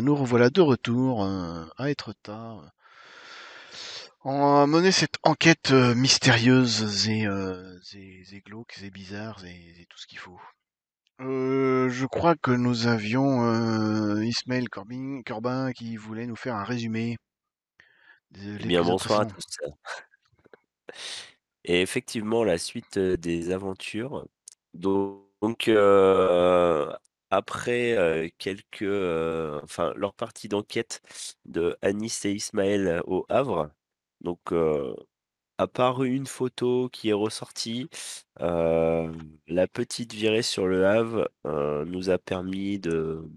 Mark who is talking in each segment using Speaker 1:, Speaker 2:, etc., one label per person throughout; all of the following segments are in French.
Speaker 1: nous revoilà de retour euh, à être tard. On a mené cette enquête euh, mystérieuse et, euh, et, glauque et bizarre et, tout ce qu'il faut. Euh, je crois que nous avions Ismaël Corbin, Corbin qui voulait nous faire un résumé. Eh bien bonsoir
Speaker 2: Et effectivement, la suite des aventures. Donc, après euh, quelques, euh, enfin, leur partie d'enquête de Anis et Ismaël au Havre. Donc, euh, à part une photo qui est ressortie, la petite virée sur le Havre nous a permis de,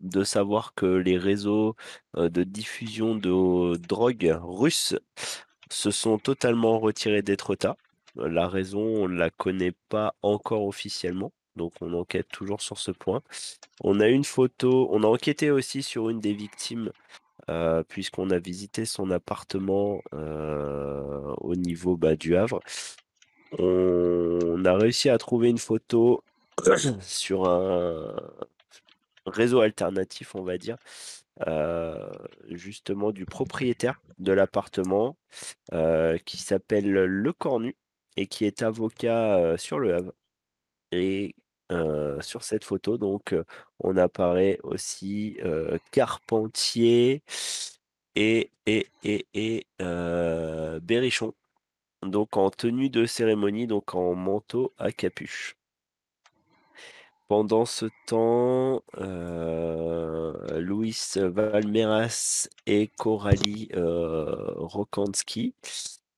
Speaker 2: de savoir que les réseaux de diffusion de drogue russes se sont totalement retirés d'Etrota. La raison, on ne la connaît pas encore officiellement. Donc on enquête toujours sur ce point. On a une photo, on a enquêté aussi sur une des victimes euh, puisqu'on a visité son appartement euh, au niveau bas du Havre. On, a réussi à trouver une photo sur un réseau alternatif, on va dire, euh, justement du propriétaire de l'appartement qui s'appelle Le Cornu et qui est avocat sur le Havre et euh, sur cette photo. Donc, euh, on apparaît aussi euh, Carpentier et, et, Berrichon, donc en tenue de cérémonie, donc en manteau à
Speaker 1: capuche.
Speaker 2: Pendant ce temps, Louis Valmeras et Coralie Rokanski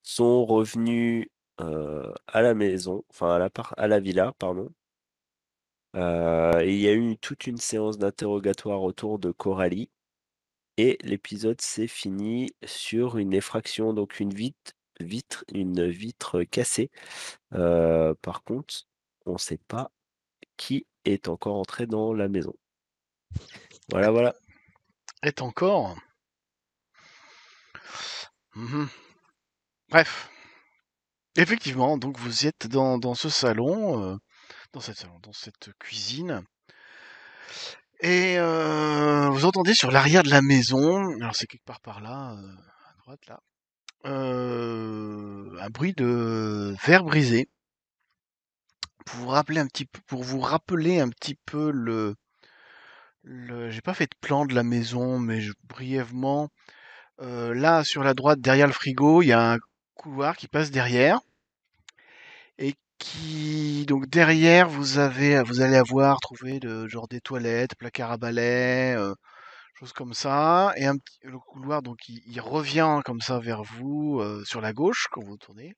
Speaker 2: sont revenus à la maison, enfin à la, à la villa, pardon, euh, il y a eu toute une séance d'interrogatoire autour de Coralie. Et l'épisode s'est fini sur une effraction, donc une vitre, une vitre cassée. Euh, par contre, on ne sait pas qui est encore entré dans la maison. Voilà,
Speaker 1: voilà. Est encore mmh Bref. Effectivement, donc vous êtes dans, ce salon. Euh, dans cette dans cette cuisine. Et euh, vous entendez sur l'arrière de la maison, alors c'est quelque part par là, euh, à droite là, euh, un bruit de verre brisé pour vous rappeler un petit peu, pour vous rappeler un petit peu le, j'ai pas fait de plan de la maison, mais brièvement, là sur la droite derrière le frigo, il y a un couloir qui passe derrière qui donc derrière vous avez euh, vous allez avoir trouvé de, genre des toilettes, placard à balais, euh, choses comme ça et un le couloir donc il, revient comme ça vers vous euh, sur la gauche quand vous tournez.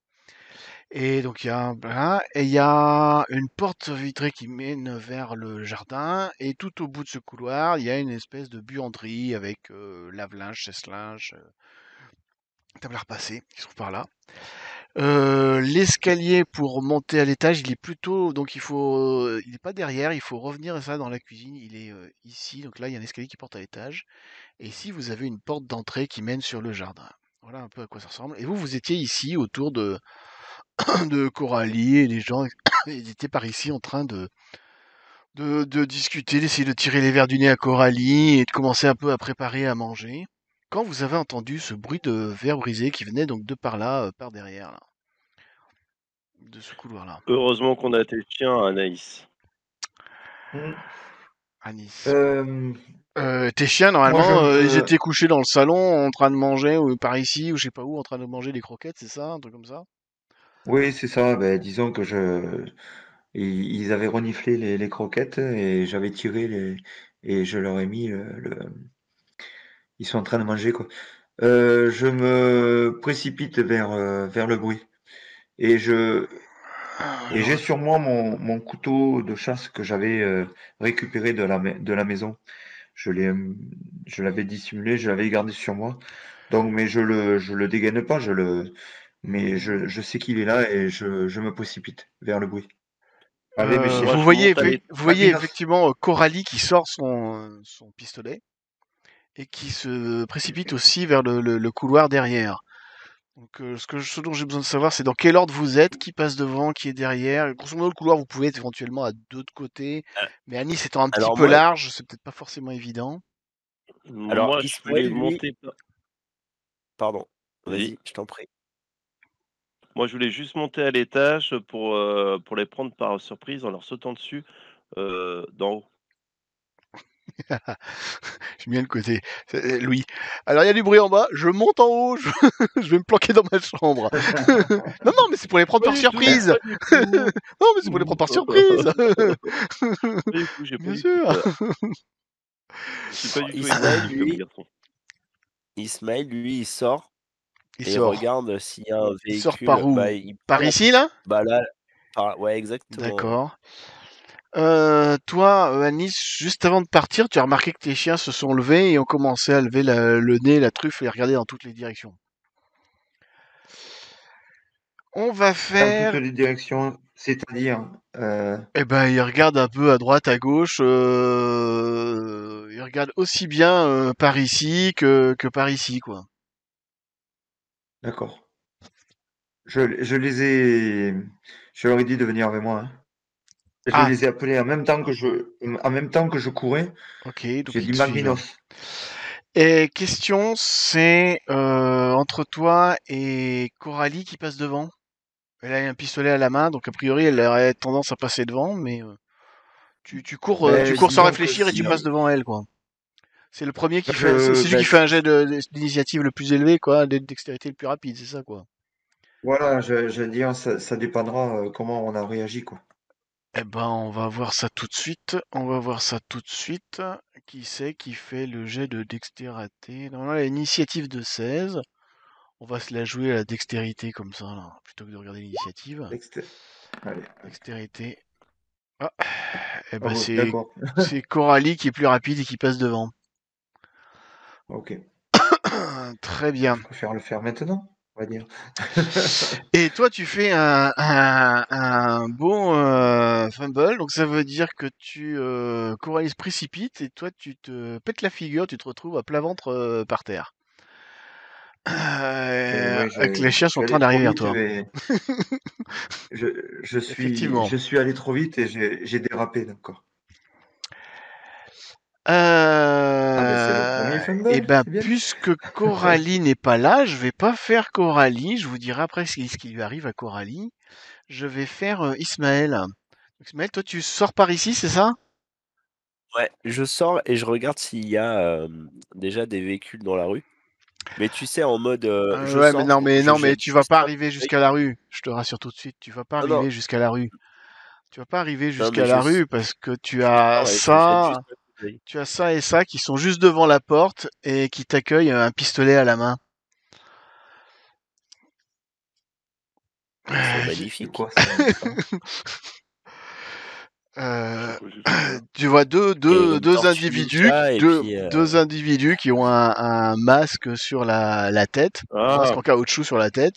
Speaker 1: Et donc il y a un et il y a une porte vitrée qui mène vers le jardin et tout au bout de ce couloir, il y a une espèce de buanderie avec lave-linge, chaise-linge, table à repasser qui se trouve par là. Euh, l'escalier pour monter à l'étage, il est plutôt donc il faut euh, il n'est pas derrière, il faut revenir ça dans la cuisine, il est euh, ici donc là il y a un escalier qui porte à l'étage et ici vous avez une porte d'entrée qui mène sur le jardin. Voilà un peu à quoi ça ressemble. Et vous vous étiez ici autour de de Coralie et les gens étaient par ici en train de de, de discuter, d'essayer de tirer les verres du nez à Coralie et de commencer un peu à préparer à manger quand vous avez entendu ce bruit de verre brisé qui venait donc de par là, euh, par derrière, là, de ce couloir-là.
Speaker 3: Heureusement qu'on a tes chiens, Anaïs.
Speaker 1: Mmh. Euh, euh, tes chiens, normalement, ils étaient couchés dans le salon en train de manger, ou par ici, ou je sais pas où, en train de manger des croquettes, c'est ça Un truc comme ça
Speaker 4: Oui, c'est ça. Bah, disons que je. Ils avaient reniflé les, croquettes et j'avais tiré les. Et je leur ai mis le ils sont en train de manger quoi. Euh, je me précipite vers, euh, vers le bruit. Et je et j'ai sur moi mon, mon, couteau de chasse que j'avais euh, récupéré de la, de la maison. Je l'ai je l'avais dissimulé, je l'avais gardé sur moi. Donc mais je le je le dégaine pas, je le mais je, je sais qu'il est là et je, je me précipite vers le bruit. Euh, vous voyez, vous voyez
Speaker 1: effectivement Coralie qui sort son, son pistolet et qui se précipite aussi vers le, couloir derrière. Donc, euh, ce, que, dont j'ai besoin de savoir, c'est dans quel ordre vous êtes, qui passe devant, qui est derrière. Grosso modo, le couloir, vous pouvez être éventuellement à d'autres côtés. Ah. mais Annie, c'est un petit peu large, c'est peut-être pas forcément évident. Alors, moi, je voulais monter.
Speaker 2: Pardon, vas je t'en
Speaker 3: prie. Moi, je voulais juste monter à l'étage pour, euh, pour les prendre par surprise en leur sautant dessus euh, d'en haut.
Speaker 1: Je mets le côté. Euh, euh, Louis. Alors il y a du bruit en bas, je monte en haut, je, vais me planquer dans ma chambre. non, non, mais c'est pour les prendre par surprise. non, mais c'est pour les prendre par surprise. bien sûr.
Speaker 2: Ismail, lui, il sort. et sort. regarde s'il y a un véhicule. Il sort par où bah, Par ici, là Bah là. Ouais, exactement. D'accord.
Speaker 1: Euh, toi, euh, Anis, juste avant de partir, tu as remarqué que tes chiens se sont levés et ont commencé à lever le nez, la truffe et à regarder dans toutes les directions. On va faire. Dans toutes les directions, c'est-à-dire. Euh, eh ben, ils regardent un peu à droite, à gauche. Euh... Ils regardent aussi bien euh, par ici que, par ici, quoi.
Speaker 4: D'accord. Je, je les ai. Je leur ai dit de venir avec moi. Hein. Je ah. les ai appelés en même temps que je, en même temps que je courais. Ok, donc j'ai dit
Speaker 1: Et question, c'est euh, entre toi et Coralie qui passe devant. Elle a un pistolet à la main, donc a priori elle aurait tendance à passer devant, mais euh, tu, cours, euh, ben, tu cours sans réfléchir et tu passes devant elle, quoi. C'est le premier qui fait, qui ben fait un jet d'initiative le plus élevé, quoi, de dextérité le plus rapide, c'est ça, quoi.
Speaker 4: Voilà, je, dis, ça dépendra comment on a réagi, quoi.
Speaker 1: Eh ben, on va voir ça tout de suite. On va voir ça tout de suite. Qui c'est qui fait le jet de dextérité Normalement, l'initiative de 16. On va se la jouer à la dextérité comme ça, là, plutôt que de regarder l'initiative. Dextérité. Ah, eh ben, c'est Coralie qui est plus rapide et qui passe devant. Ok. Très bien. Je faire le faire maintenant. et toi, tu fais un, bon euh, fumble, donc ça veut dire que tu euh, Coralie précipite et toi, tu te pètes la figure, tu te retrouves à plat ventre euh, par terre. Euh, avec les chiens sont en train d'arriver vers toi.
Speaker 4: je, suis, je suis allé trop vite et j'ai dérapé, d'accord.
Speaker 1: Euh... Ah, et eh ben, puisque Coralie n'est pas là, je vais pas faire Coralie. Je vous dirai après ce qui lui arrive à Coralie. Je vais faire euh, Ismaël. Ismaël, toi, tu sors par ici, c'est ça
Speaker 2: Ouais, je sors et je regarde s'il y a euh, déjà des véhicules dans la rue. Mais tu sais, en mode. Euh, ouais, mais non, mais, non, mais tu vas pas arriver jusqu'à
Speaker 1: la rue. Je te rassure tout de suite, tu vas pas arriver jusqu'à la rue. Tu vas pas arriver jusqu'à la rue parce que tu as ça. Tu as ça et ça qui sont juste devant la porte et qui t'accueillent euh, un pistolet à la main. Euh, C'est magnifique, quoi. Euh, tu vois deux, individus, individus qui ont un, masque sur la, tête, un ah. masque en caoutchouc sur la tête,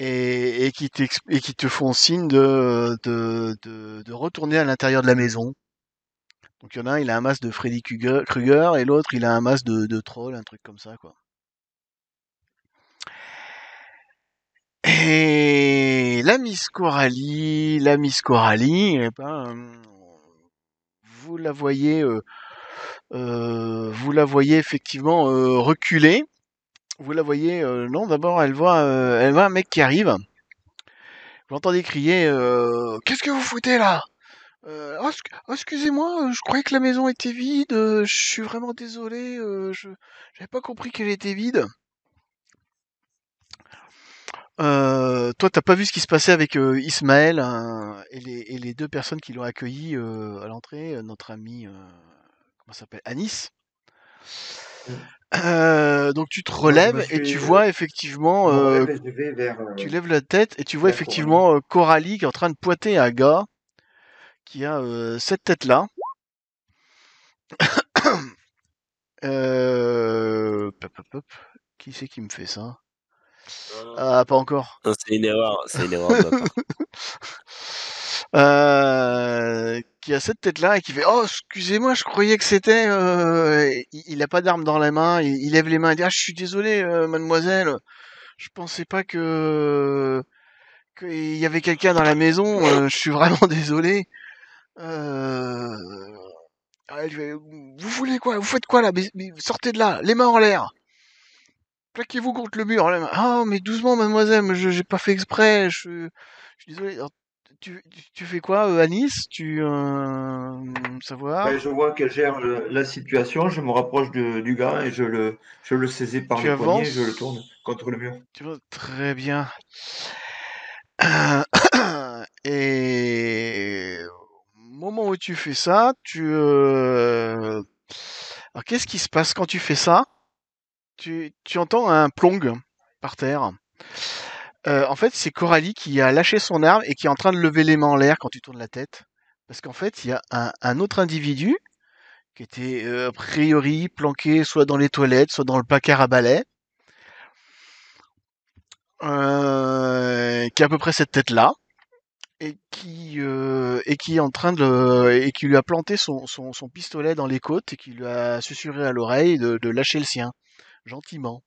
Speaker 1: et, qui, qui te font signe de, de retourner à l'intérieur de la maison. Donc il y en a un, il a un masque de Freddy Krueger et l'autre, il a un masque de, de, troll, un truc comme ça, quoi. Et la Miss Coralie, la Miss Coralie, eh ben, euh, vous la voyez, euh, euh, vous la voyez effectivement reculer. Vous la voyez, non, d'abord elle voit, elle voit un mec qui arrive. Vous l'entendez crier, qu'est-ce que vous foutez là euh, oh, oh, excusez-moi, euh, je croyais que la maison était vide. Euh, je suis vraiment désolé. je n'avais pas compris qu'elle était vide. toi, t'as pas vu ce qui se passait avec Ismaël hein, et, les, deux personnes qui l'ont accueilli à l'entrée, notre ami, comment s'appelle, Anis. donc tu te relèves et tu vois effectivement, tu lèves la tête et tu vois effectivement Coralie. qui est en train de pointer un gars qui a euh, cette tête-là. Euh, qui c'est qui me fait ça euh. Ah, pas encore. C'est une erreur, c'est une erreur. qui a cette tête-là et qui fait Oh, excusez-moi, je croyais que c'était. il n'a pas d'arme dans la main, il, lève les mains et dit Ah, je suis désolé, mademoiselle, je pensais pas que. qu'il y avait quelqu'un dans la maison, je suis vraiment désolé. Euh, vous voulez quoi Vous faites quoi là mais, sortez de là, les mains en l'air Plaquez-vous contre le mur. Hein, ah, mais doucement, mademoiselle, je j'ai pas fait exprès. Je, suis désolé. tu, fais quoi, à euh, Nice Tu euh, savoir ben,
Speaker 4: Je vois qu'elle gère la situation. Je me rapproche du gars et je le, je le saisis par le poignet et je le tourne
Speaker 1: contre le mur. Tu vois, très bien. et moment où tu fais ça, tu... Euh, alors qu'est-ce qui se passe quand tu fais ça tu, entends un plong par terre. Euh, en fait, c'est Coralie qui a lâché son arme et qui est en train de lever les mains en l'air quand tu tournes la tête. Parce qu'en fait, il y a un, autre individu qui était euh, a priori planqué soit dans les toilettes, soit dans le placard à balai, qui a à peu près cette tête-là, et qui euh, qui est en train de et qui lui a planté son, pistolet dans les côtes et qui lui a susurré à l'oreille de, lâcher le sien gentiment.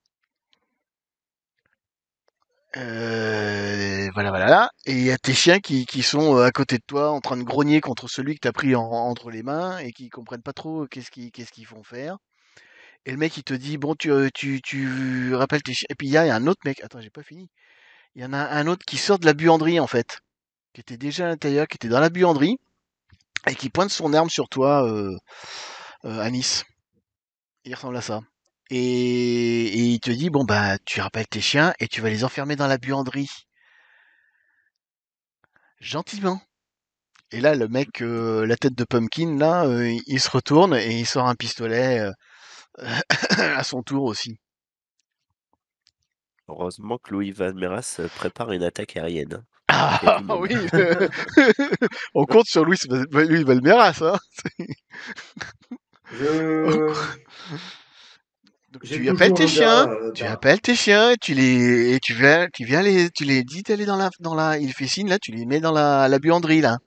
Speaker 1: Euh, voilà voilà et il y a tes chiens qui, sont euh, à côté de toi en train de grogner contre celui que t'as pris entre les mains et qui comprennent pas trop qu'est-ce qu'ils quest font faire. Et le mec il te dit bon tu tu tu rappelles tes chiens et puis il y, y a un autre mec attends j'ai pas fini il y en a un autre qui sort de la buanderie en fait qui était déjà à l'intérieur, qui était dans la buanderie, et qui pointe son arme sur toi, euh, à euh, Il ressemble à ça. Et, il te dit, bon, bah, tu rappelles tes chiens et tu vas les enfermer dans la buanderie. Gentiment. Et là, le mec, euh, la tête de Pumpkin, là, euh, il se retourne et il sort un pistolet à son tour aussi. Heureusement
Speaker 2: que Louis Van prépare une attaque aérienne.
Speaker 1: Ah oui bah, On compte sur lui, bah, bah, lui Valmeras. Hein Je... tu euh, appelles tes chiens, tu appelles tes chiens, tu les, tu viens, tu viens les, tu les dis d'aller dans la, dans la, il fait signe là, tu les mets dans la, buanderie là.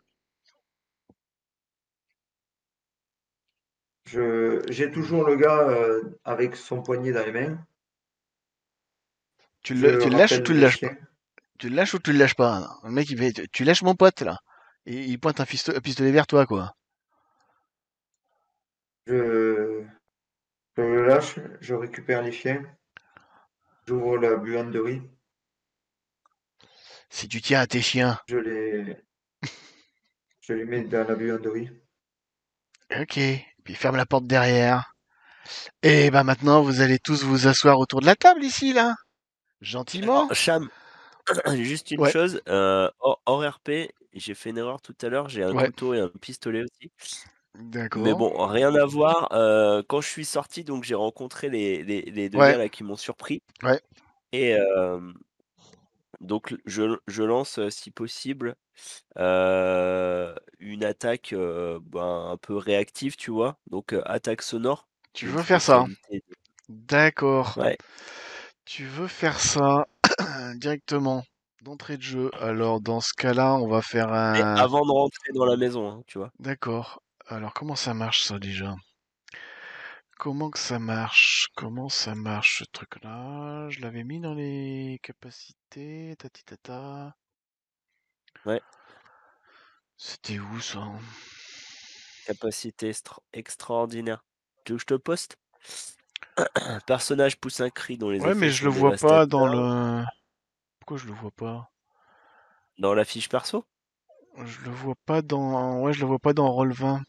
Speaker 4: j'ai toujours le gars euh, avec son poignet dans les mains.
Speaker 1: Tu le, tu lâches ou tu le lâches pas tu le lâches ou tu le lâches pas hein. Le mec, il Tu lâches mon pote, là. il pointe un pistolet vers toi, quoi.
Speaker 4: Je... le lâche, je récupère les chiens. J'ouvre la buanderie.
Speaker 1: Si tu tiens à tes chiens.
Speaker 4: Je les. je les mets dans la buanderie.
Speaker 1: Ok. Puis ferme la porte derrière. Et eh ben maintenant, vous allez tous vous asseoir autour de la table ici, là. Gentiment. Euh, Cham, Juste une chose,
Speaker 2: hors, RP, j'ai fait une erreur tout à l'heure, j'ai un couteau et un pistolet aussi. D'accord. Mais bon, rien à voir. quand je suis sorti, donc j'ai rencontré les, deux gars qui m'ont surpris. Et donc je, lance, si possible, une attaque ben, un peu réactive, tu vois. Donc attaque sonore. Tu veux faire ça
Speaker 1: D'accord. Tu veux faire ça directement d'entrée de jeu. Alors dans ce cas-là, on va faire un. avant
Speaker 2: de rentrer dans la maison, hein, tu vois.
Speaker 1: D'accord. Alors comment ça marche ça déjà Comment que ça marche Comment ça marche ce truc-là Je l'avais mis dans les capacités. Tati tata. Ouais.
Speaker 2: C'était où ça Capacité extraordinaire. Tu veux que je te poste un personnage pousse un cri dans les Ouais, mais je le vois pas dans
Speaker 1: le. Pourquoi je le vois pas
Speaker 2: Dans la fiche perso
Speaker 1: Je le vois pas dans. Ouais, je le vois pas dans Roll 20.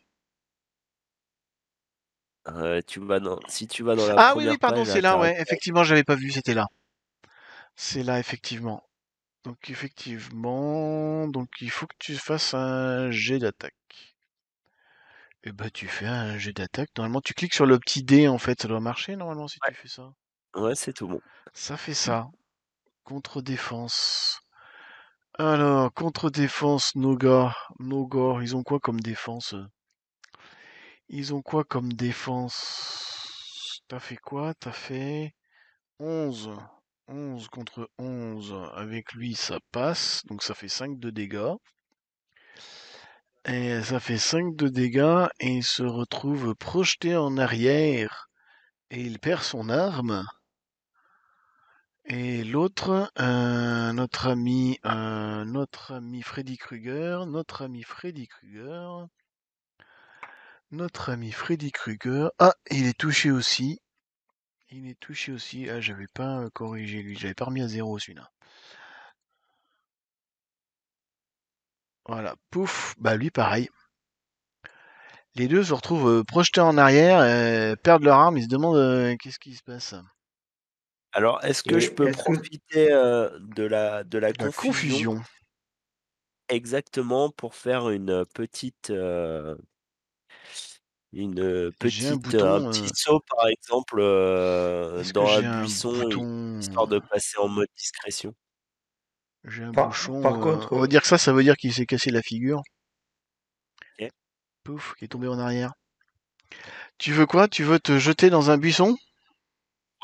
Speaker 1: Euh, tu vas dans... Si tu vas dans la. Ah oui, oui, pardon, c'est là, ouais. Effectivement, j'avais pas vu, c'était là. C'est là, effectivement. Donc, effectivement. Donc, il faut que tu fasses un jet d'attaque. Et bah tu fais un jet d'attaque. Normalement, tu cliques sur le petit dé, en fait, ça doit marcher normalement si tu fais ça. Ouais, c'est tout bon. Ça fait ça. Contre-défense. Alors, contre-défense, Noga. Nogor, ils ont quoi comme défense Ils ont quoi comme défense T'as fait quoi T'as fait 11. 11 contre 11. Avec lui, ça passe. Donc ça fait 5 de dégâts. Et ça fait 5 de dégâts et il se retrouve projeté en arrière. Et il perd son arme. Et l'autre, euh, notre ami, euh, notre ami Freddy Krueger, notre ami Freddy Krueger, notre ami Freddy Krueger. Ah, il est touché aussi. Il est touché aussi. Ah, j'avais pas euh, corrigé lui, j'avais pas remis à zéro celui-là. Voilà, pouf, bah lui pareil. Les deux se retrouvent euh, projetés en arrière, et perdent leur arme, ils se demandent euh, qu'est-ce qui se passe.
Speaker 2: Alors, est-ce que je peux profiter euh, de la, de la confusion, Exactement, pour faire une petite. une petite. Un, petit saut, par exemple, dans un, buisson, histoire de passer en mode discrétion.
Speaker 4: J'ai un bouchon. Euh, on va
Speaker 1: euh, dire que ça, ça veut dire qu'il s'est cassé la figure. et Pouf, qui est tombé en arrière. Tu veux quoi Tu veux te jeter dans un buisson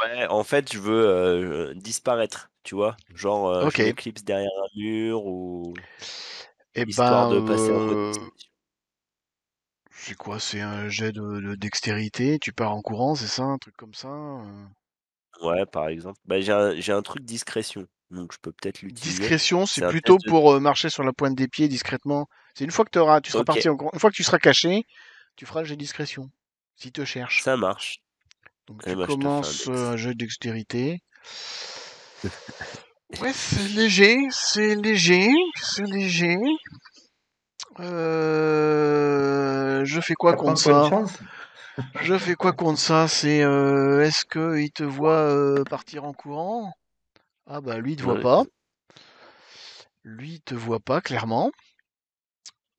Speaker 2: Ouais, en fait, je veux euh, disparaître, tu vois. Genre, euh, derrière un mur ou. Eh histoire de ben, passer en
Speaker 1: C'est quoi C'est un jet de, dextérité Tu pars en courant, c'est ça Un truc comme ça
Speaker 2: Ouais, par exemple. Bah, j'ai un, un truc discrétion. Donc je peux peut-être l'utiliser. Discrétion, c'est plutôt pour
Speaker 1: euh, marcher sur la pointe des pieds discrètement. C'est une fois que tu auras, tu seras parti, en... une fois que tu seras caché, tu feras le discrétion. Si te cherche. Ça marche. Donc eh ben, je un, un jeu de dextérité. ouais, c'est léger, c'est léger, c'est léger. Euh, je fais quoi contre ça Je fais quoi contre ça C'est euh, est-ce qu'il te voit partir en courant ah bah lui, il te voit pas. Lui, il te voit pas, clairement.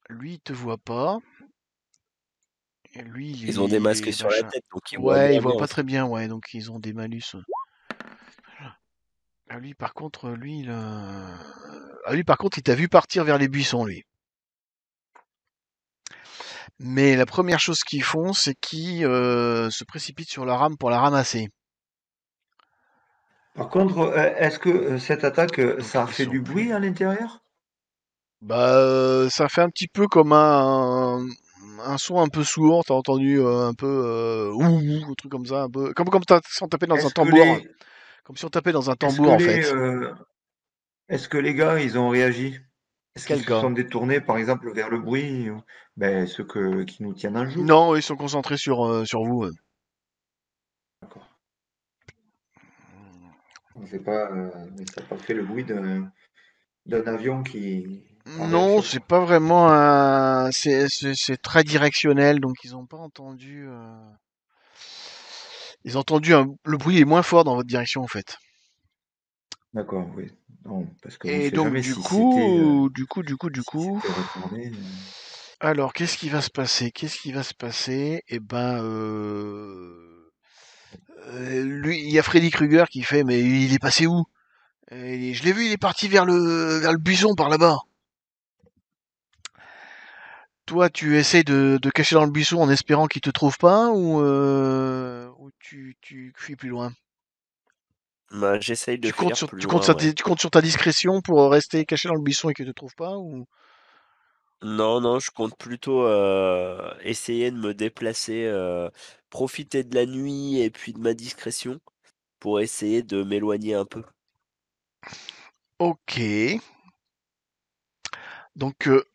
Speaker 1: Lui, il te voit pas. lui, ils ont des masques sur la tête, donc ils voient. voient pas très bien, ouais, donc ils ont des malus. Ah, lui, par contre, lui, il lui, euh, ah par contre, il t'a vu partir vers les buissons, lui. Mais la première chose qu'ils font, c'est qu'ils euh, se précipitent sur la rame pour la ramasser. Par contre, euh, est-ce que euh,
Speaker 4: cette attaque, euh, ça fait du bruit à l'intérieur
Speaker 1: Bah, ça fait un petit peu comme un, un son un peu sourd, t'as entendu un peu euh, ouh, un truc comme ça, un peu comme comme si on tapait dans un tambour, comme si on tapait dans un tambour en fait.
Speaker 4: Est-ce que les gars ils ont réagi Est-ce qu'ils se sont détournés par exemple vers le bruit, ben ceux que... qui nous tiennent un jour
Speaker 1: Non, ils sont concentrés sur sur vous.
Speaker 4: C'est pas, euh, ça pas fait le bruit d'un avion qui.
Speaker 1: Non, c'est pas vraiment un. C'est très directionnel, donc ils n'ont pas entendu. Euh, ils ont entendu le bruit est moins fort dans votre direction en fait. D'accord, oui.
Speaker 4: Et donc euh, du, coup, du coup, du coup, du coup,
Speaker 1: Alors, qu'est-ce qui va se passer Qu'est-ce qui va se passer Eh ben. Euh, lui, il y a Freddy Krueger qui fait mais il est passé où euh, Je l'ai vu, il est parti vers le vers le buisson par là-bas. Toi, tu essayes de, cacher dans le buisson en espérant qu'il te trouve pas ou, euh, tu, tu fuis plus loin
Speaker 2: bah, J'essaye de tu comptes, sur, tu comptes
Speaker 1: sur ta discrétion pour rester caché dans le buisson et qu'il te trouve pas ou
Speaker 2: non, non, je compte plutôt euh, essayer de me déplacer, euh, profiter de la nuit et puis de ma discrétion pour essayer de m'éloigner un peu.
Speaker 1: Ok. Donc, euh,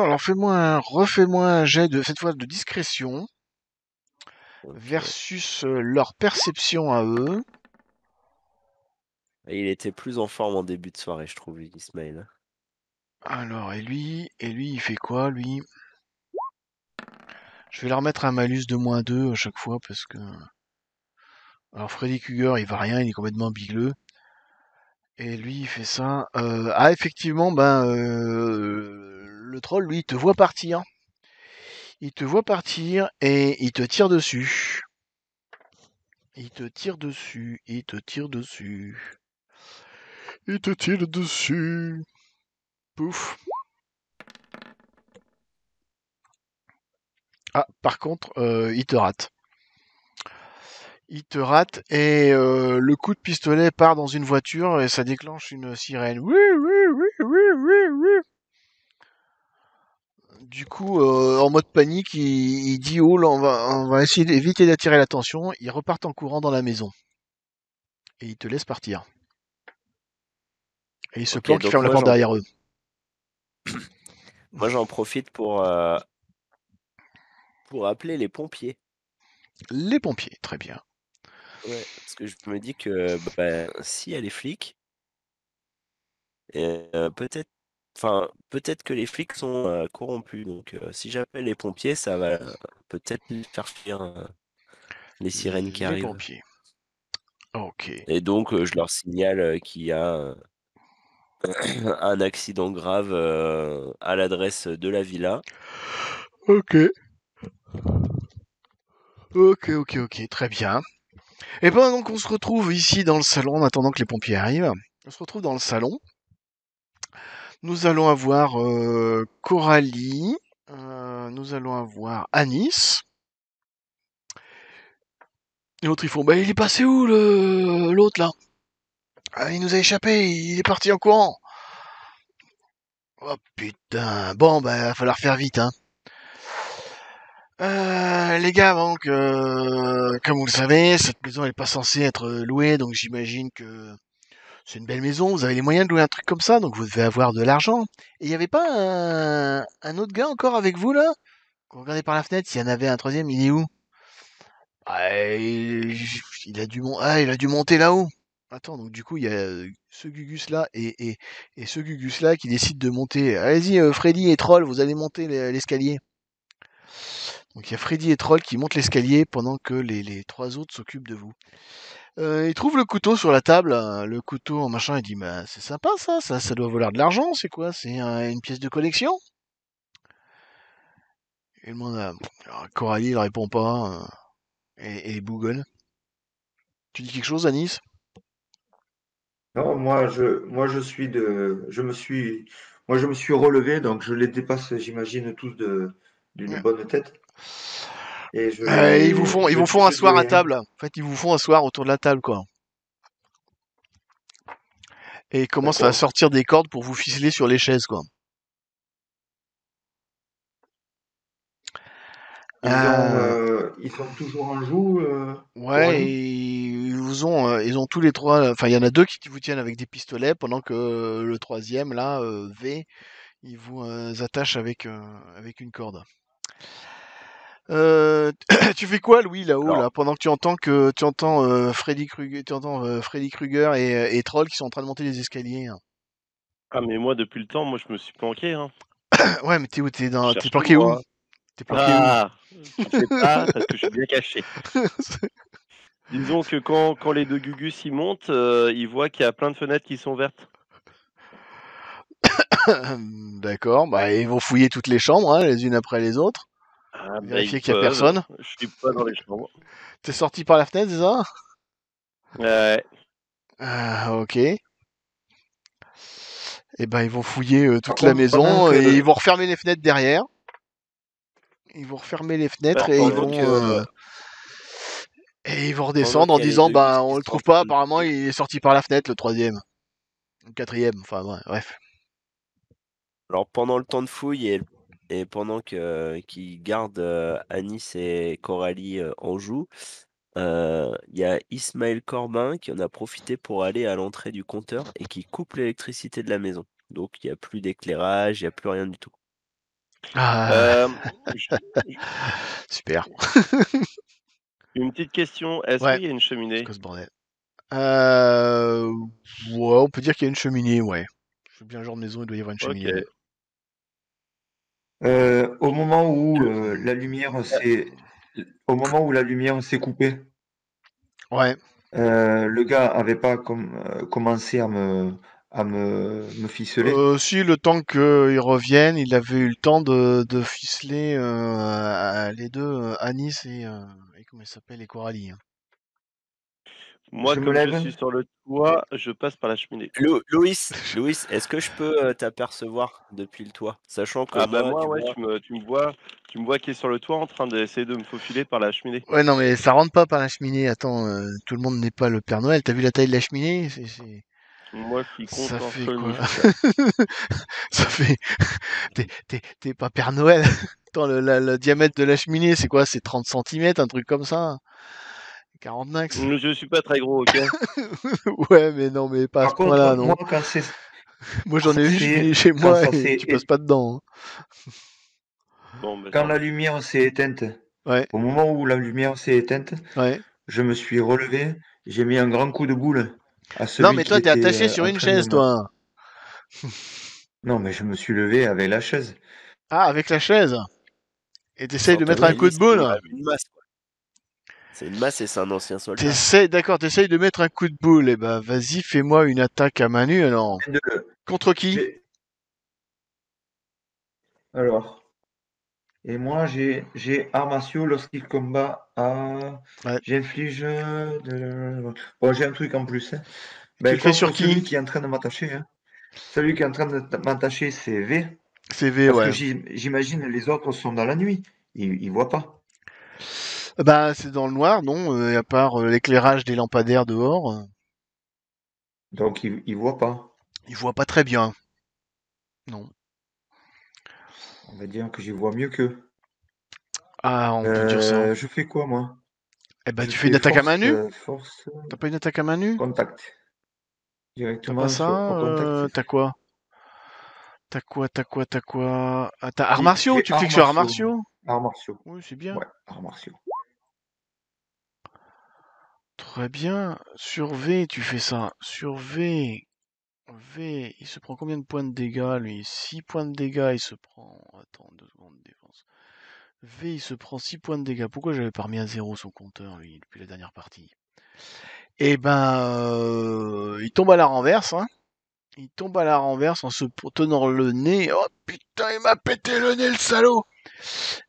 Speaker 1: alors fais-moi refais-moi un jet de cette fois de discrétion versus leur perception à eux. il était
Speaker 2: plus en forme en début de soirée, je trouve, Ismaël.
Speaker 1: Alors, et lui Et lui, il fait quoi, lui Je vais leur mettre un malus de moins 2 à chaque fois, parce que... Alors, Freddy Kuger, il va rien, il est complètement bigleux. Et lui, il fait ça. Euh, ah, effectivement, ben, euh, le troll, lui, il te voit partir. Il te voit partir et il te tire dessus. Il te tire dessus, il te tire dessus. Il te tire dessus. Pouf. Ah, par contre, euh, il te rate. Il te rate et euh, le coup de pistolet part dans une voiture et ça déclenche une sirène. Oui, oui, oui, oui, oui, oui. Du coup, euh, en mode panique, il, dit Oh, là, on va, on va essayer d'éviter d'attirer l'attention. Ils repartent en courant dans la maison. Et ils te laissent partir. Et ils se plante planquent, ils ferment la porte derrière eux. Moi, j'en
Speaker 2: profite pour, euh, pour appeler les pompiers.
Speaker 1: Les pompiers, très bien. Ouais,
Speaker 2: parce que je me dis que bah, s'il si elle est flics, euh, peut-être enfin, peut-être que les flics sont euh, corrompus. Donc, si j'appelle les pompiers, ça va peut-être faire fuir les sirènes qui les Pompiers. Ok. Et donc, je leur signale qu'il y a un accident grave euh, à l'adresse de la
Speaker 1: villa. Ok. Ok, ok, ok, très bien. Et eh ben donc on se retrouve ici dans le salon en attendant que les pompiers arrivent. On se retrouve dans le salon. Nous allons avoir euh, Coralie. Euh, nous allons avoir Anis. Et l'autre ils font, bah il est passé où l'autre là ah, il nous a échappé, il est parti en courant. Oh putain, bon bah va falloir faire vite hein. Euh, les gars, donc, euh, comme vous le savez, cette maison n'est pas censée être euh, louée, donc j'imagine que c'est une belle maison, vous avez les moyens de louer un truc comme ça, donc vous devez avoir de l'argent. Et il n'y avait pas un, autre gars encore avec vous là Vous regardez par la fenêtre, s'il y en avait un troisième, il est où ah, ah, il a dû monter là-haut. Attends, donc du coup, il y a ce Gugus-là et, ce Gugus-là qui décide de monter. Allez-y, euh, Freddy et Troll, vous allez monter l'escalier. Donc il y a Freddy et Troll qui montent l'escalier pendant que les, trois autres s'occupent de vous. il trouve le couteau sur la table, hein, le couteau en machin, il dit bah, c'est sympa ça, ça, ça doit valoir de l'argent, c'est quoi C'est une pièce de collection Il demande à Coralie, il répond pas, hein, et, et bougonne. Tu dis quelque chose, Anis non, moi
Speaker 4: je, moi je suis de, je me suis, moi je me suis relevé, donc je les dépasse, j'imagine tous de, d'une bonne tête. Et euh, ils vous font, ils vous font un à table. En
Speaker 1: fait, ils vous font un autour de la table, quoi. Et ils commencent à sortir des cordes pour vous ficeler sur les chaises, quoi. Ils, sont euh.
Speaker 4: Euh, toujours en joue.
Speaker 1: ouais, et ont, euh, ils ont tous les trois, enfin il y en a deux qui vous tiennent avec des pistolets, pendant que euh, le troisième là, euh, V, il vous attache avec avec une corde. tu fais quoi, Louis, là-haut, là, pendant que tu entends que tu entends Freddy Krueger, tu entends et, Troll qui sont en train de monter les escaliers. Hein?
Speaker 3: Ah mais moi depuis le temps, moi je me suis planqué. Hein.
Speaker 1: ouais, mais t'es où T'es dans... planqué où T'es planqué ah,
Speaker 3: où Je sais pas parce que je suis bien caché. Disons que quand, les deux Gugus y montent, euh, ils voient qu'il y a plein de fenêtres qui sont vertes.
Speaker 1: D'accord, bah, ils vont fouiller toutes les chambres, hein, les unes après les autres. Ah, Vérifier bah, qu'il n'y a personne. Je suis pas dans les chambres. T'es sorti par la fenêtre, c'est ça Ouais. Ah, ok. Et eh ben ils vont fouiller euh, toute la maison et euh, ils vont refermer les fenêtres derrière. Ils vont refermer les fenêtres et ils vont. Et ils vont redescendre en disant bah on le trouve pas, apparemment il est sorti par la fenêtre le troisième. Le quatrième, enfin bref.
Speaker 2: Alors pendant le temps de fouille et, pendant que qu'ils gardent euh, Anis et Coralie euh, en joue, euh, il y a Ismaël Corbin qui en a profité pour aller à l'entrée du compteur et qui coupe l'électricité de la maison. Donc il n'y a plus d'éclairage, il n'y a plus rien du tout.
Speaker 1: Ah. Super. Une petite question, est-ce qu'il y a une cheminée euh, on peut dire qu'il y a une cheminée, ouais. Je veux bien un genre de maison, il doit y avoir une cheminée.
Speaker 4: Euh, au moment où euh, la lumière s'est, au moment où la lumière s'est coupée, ouais. le gars avait pas commencé à me à me, me ficeler.
Speaker 1: si le temps qu'il revienne, il avait eu le temps de, de ficeler les deux, Anis et, mais s'appelle, les Coralie. Hein. Moi, je je suis sur
Speaker 3: le toit, je passe par la cheminée.
Speaker 2: Louis, Louis est-ce que je peux euh, t'apercevoir depuis le toit Sachant que. Ah bah moi, tu,
Speaker 3: ouais, tu, me, vois, tu me vois qui est sur le toit en train d'essayer de me faufiler par la cheminée. Ouais, non,
Speaker 1: mais ça rentre pas par la cheminée. Attends, euh, tout le monde n'est pas le Père Noël. T'as vu la taille de la cheminée moi, je suis content. Ça fait quoi Ça T'es pas Père Noël le, diamètre de la cheminée, c'est quoi C'est 30 cm, un truc comme ça
Speaker 3: 49 max Je suis pas très gros, ok
Speaker 1: Ouais, mais non, mais pas là non. Moi, moi j'en ai vu chez moi tu passes pas dedans. Hein.
Speaker 4: Ben, quand la lumière s'est éteinte, au moment où la lumière s'est éteinte, je me suis relevé, j'ai mis un grand coup de boule non, mais toi, t'es attaché euh, sur une chaise, toi. non, mais je me suis levé avec la chaise.
Speaker 1: Ah, avec la chaise Et t'essayes de mettre un coup de boule
Speaker 4: C'est une
Speaker 2: masse et c'est un ancien soldat.
Speaker 1: D'accord, t'essayes de mettre un coup de boule. et eh ben, vas-y, fais-moi une attaque à main nue, alors.
Speaker 4: Contre qui Alors, et moi, j'ai, j'ai Armatio lorsqu'il combat à. J'inflige. Bon, j'ai un truc en plus. il hein. ben, sur qui hein. Celui qui est en train de m'attacher. Celui qui est en train de m'attacher, c'est V. C'est V, j'imagine les autres sont dans la nuit. Ils ne voient pas.
Speaker 1: Bah, c'est dans le noir, non euh, À part euh, l'éclairage des lampadaires dehors. Euh. Donc, ils ne voient pas. ils voient pas très bien.
Speaker 4: Non. On va dire que j'y vois mieux qu'eux.
Speaker 1: Ah, on peut dire ça. Euh, je
Speaker 4: fais quoi, moi
Speaker 1: Eh ben, tu fais une attaque à main nue euh, euh, T'as pas une attaque à main nue Contact.
Speaker 4: Directement. T'as ça
Speaker 1: T'as quoi T'as quoi T'as quoi T'as quoi ah, T'as arts martiaux Tu cliques sur arts martiaux Arts martiaux. Oui, c'est bien. Ouais, arts martiaux. Très bien. Sur V, tu fais ça. Sur V, V, il se prend combien de points de dégâts lui 6 points de dégâts, il se prend... Attends, 2 secondes, de défense. V, il se prend 6 points de dégâts. Pourquoi j'avais pas remis à zéro son compteur, lui, depuis la dernière partie Eh ben, euh, il tombe à la renverse, hein il tombe à la renverse en se tenant le nez. Oh putain, il m'a pété le nez, le salaud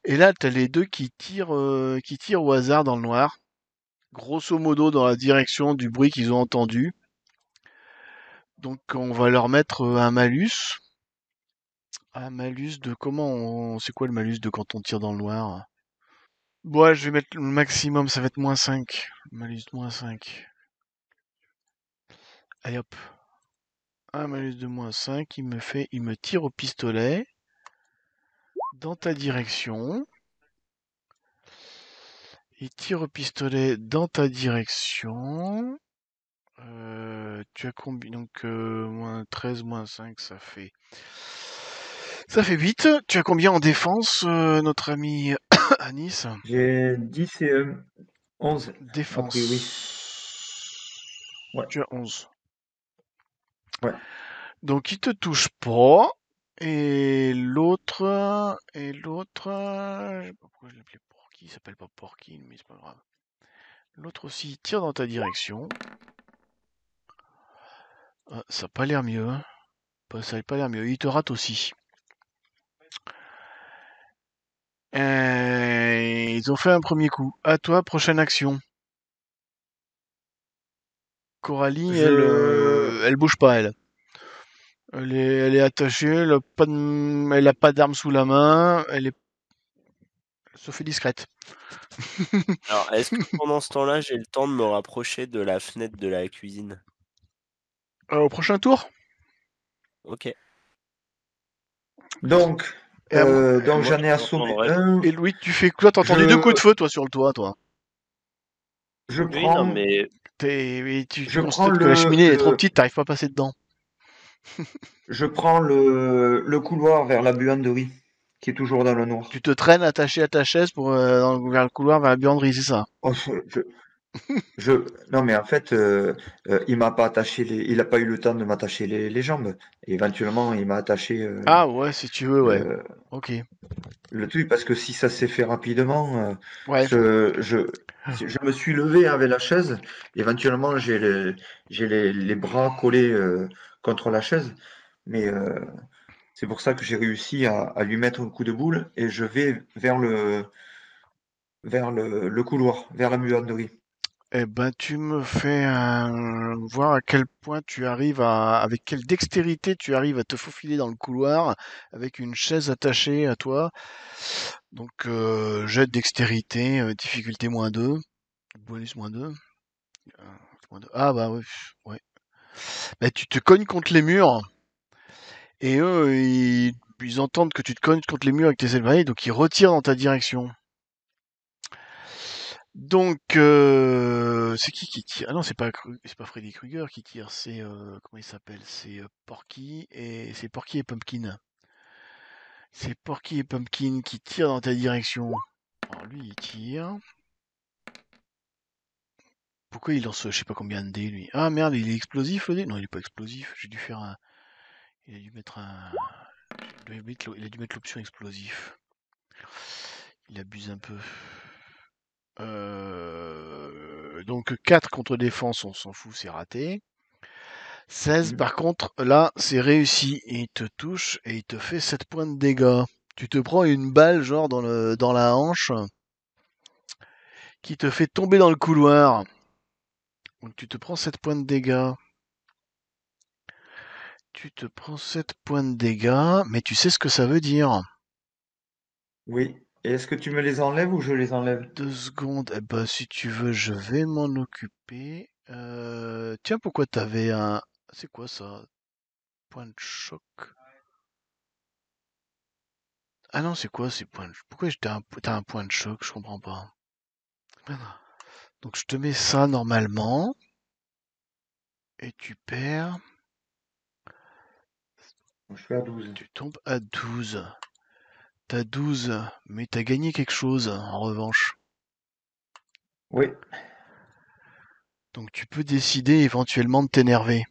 Speaker 1: Et là, t'as les deux qui tirent, euh, qui tirent au hasard dans le noir. Grosso modo, dans la direction du bruit qu'ils ont entendu. Donc on va leur mettre euh, un malus. Un malus de comment on... C'est quoi le malus de quand on tire dans le noir Bon, je vais mettre le maximum, ça va être moins 5. Malus de moins 5. Allez hop. Un malus de moins 5, il me fait, il me tire au pistolet dans ta direction. Il tire au pistolet dans ta direction. Euh, tu as combien Donc, euh, moins 13, moins 5, ça fait... Ça fait 8. Tu as combien en défense, euh, notre ami Anis J'ai 10 et 11. Défense. oui. ouais. Tu as 11. Ouais. Donc, il te touche pas. Et l'autre... Et l'autre... Je sais pas pourquoi je l'appelais Porky. Il s'appelle pas Porky, mais c'est pas grave. L'autre aussi tire dans ta direction. Ah, ça n'a pas l'air mieux, hein. Ça pas l'air mieux. Il te rate aussi. Euh, ils ont fait un premier coup. À toi, prochaine action. Coralie, elle, euh, elle bouge pas, elle. Elle est, attachée, elle n'a pas, d'arme sous la main, elle est sauf fait discrète.
Speaker 2: Alors, est-ce que pendant ce temps-là, j'ai le temps de me rapprocher de la fenêtre de la cuisine
Speaker 1: euh, au prochain tour Ok. Donc,
Speaker 2: euh, donc j'en ai assommé
Speaker 1: un. Et Louis, tu fais quoi T'as entendu deux coups de feu, toi, sur le toit, toi Je prends. mais... tu, je prends le... la cheminée est trop petite, t'arrives pas à passer dedans. je
Speaker 4: prends le... le couloir vers la buanderie, qui est toujours
Speaker 1: dans le noir. Tu te traînes attaché à ta chaise pour, euh, vers le couloir vers la buanderie, c'est ça oh,
Speaker 4: je... Non, mais en fait, euh, euh, il m'a pas attaché, il n'a pas eu le temps de m'attacher les... les, jambes. éventuellement, il m'a attaché. Euh, ah ouais, si tu veux, ouais. ok. Le truc, parce que si ça s'est fait rapidement, ouais. je... je, je, me suis levé avec la chaise. Éventuellement, j'ai les... les, bras collés contre la chaise. Mais c'est pour ça que j'ai réussi à... lui mettre un coup de boule et je vais vers le, vers le, le couloir, vers la muanderie.
Speaker 1: Eh ben, tu me fais voir à quel point tu arrives à, avec quelle dextérité tu arrives à te faufiler dans le couloir avec une chaise attachée à toi. Donc, jette euh, jet dextérité, euh, difficulté moins 2, bonus moins 2. Euh, ah bah oui, bah, tu te cognes contre les murs et eux, ils, entendent que tu te cognes contre les murs avec tes élevages, donc ils retirent dans ta direction. Donc, euh, c'est qui qui tire Ah non, c'est pas pas Freddy Krueger qui tire, c'est euh, comment il s'appelle C'est euh, Porky et c'est Porky et Pumpkin. C'est Porky et Pumpkin qui tirent dans ta direction. Alors lui, il tire. Pourquoi il lance je sais pas combien de dés lui Ah merde, il est explosif le dé Non, il est pas explosif. J'ai dû faire un. Il a dû mettre un. Il a dû mettre l'option explosif. Il abuse un peu. Euh, donc 4 contre défense, on s'en fout, c'est raté. 16, mmh. par contre, là, c'est réussi. Il te touche et il te fait 7 points de dégâts. Tu te prends une balle, genre, dans, le, dans la hanche, qui te fait tomber dans le couloir. Donc tu te prends 7 points de dégâts. Tu te prends 7 points de dégâts, mais tu sais ce que ça veut dire. Oui. Et est-ce que tu me les enlèves ou je les enlève Deux secondes. Eh ben, si tu veux, je vais m'en occuper. Euh, tiens, pourquoi t'avais un. C'est quoi ça Point de choc. Ah non, c'est quoi ces points de... Pourquoi t'as un... un point de choc Je comprends pas. Donc je te mets ça normalement. Et tu perds. Je suis 12. Tu tombes à 12. T'as 12, mais t'as gagné quelque chose, en revanche. Oui. Donc tu peux décider éventuellement de t'énerver.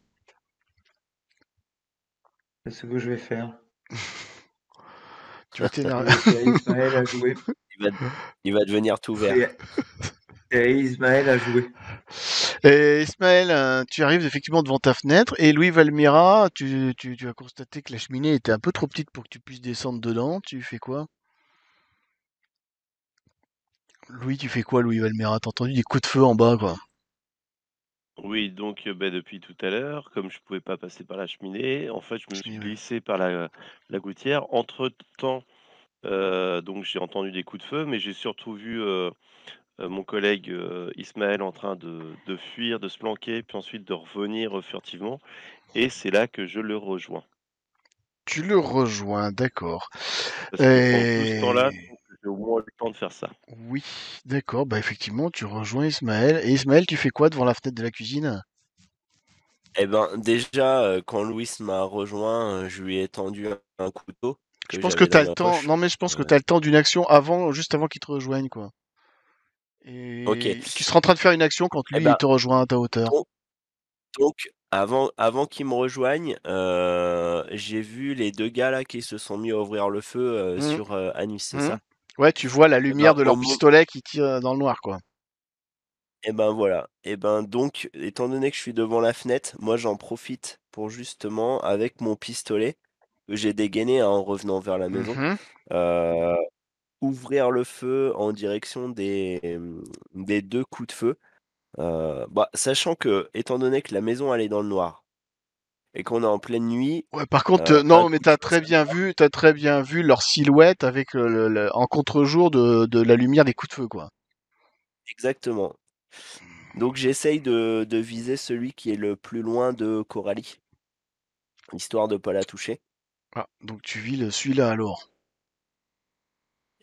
Speaker 1: C'est ce que je vais faire. tu vas t'énerver. Ismaël a
Speaker 2: Il va, devenir tout vert. Et Ismaël
Speaker 1: a joué. Et Ismaël, euh, tu arrives effectivement devant ta fenêtre et Louis Valmira, tu, as constaté que la cheminée était un peu trop petite pour que tu puisses descendre dedans. Tu fais quoi Louis, tu fais quoi, Louis Valmira T'as entendu des coups de feu en bas, quoi
Speaker 3: Oui, donc euh, bah, depuis tout à l'heure, comme je pouvais pas passer par la cheminée, en fait, je me suis glissé par la, gouttière. Entre temps. Euh, donc j'ai entendu des coups de feu, mais j'ai surtout vu euh, mon collègue euh, Ismaël en train de, fuir, de se planquer, puis ensuite de revenir euh, furtivement. Et c'est là que je le rejoins.
Speaker 1: Tu le rejoins, d'accord. Et... Tout ce temps-là,
Speaker 3: j'ai au moins le temps de faire ça.
Speaker 1: Oui, d'accord. Bah effectivement, tu rejoins Ismaël. Et Ismaël, tu fais quoi devant la fenêtre de la cuisine
Speaker 2: Eh ben, déjà, quand Louis m'a rejoint, je lui ai tendu un couteau. je pense que tu as le temps.
Speaker 1: Non, mais je pense que tu as le temps d'une action avant, juste avant qu'il te rejoigne, quoi tu seras en train de faire une action quand eh lui ben te rejoint à ta hauteur.
Speaker 2: Donc, avant, avant qu'il me rejoigne, euh, j'ai vu les deux gars là qui se sont mis à ouvrir le feu euh, mmh. sur euh,
Speaker 1: Anus, c'est mmh. ça Ouais, tu vois la eh ben, lumière de leur pistolet qui tire dans le noir, quoi.
Speaker 2: Et eh ben voilà. Et ben donc, étant donné que je suis devant la fenêtre, moi j'en profite pour justement, avec mon pistolet, que j'ai dégainé hein, en revenant vers la maison, mmh ouvrir le feu en direction des, mmh, des deux coups de feu. Euh, bah, sachant que, étant donné que la maison allait dans le noir et qu'on est en pleine nuit.
Speaker 1: par contre, euh, non, mais t'as très bien vu, t'as très bien vu leur silhouette avec euh, le, en contre-jour de, la lumière des coups de feu, quoi.
Speaker 2: Exactement. Donc j'essaye de, de, viser celui qui est le plus loin de Coralie, histoire de pas la toucher.
Speaker 1: Ah, donc tu vis celui-là alors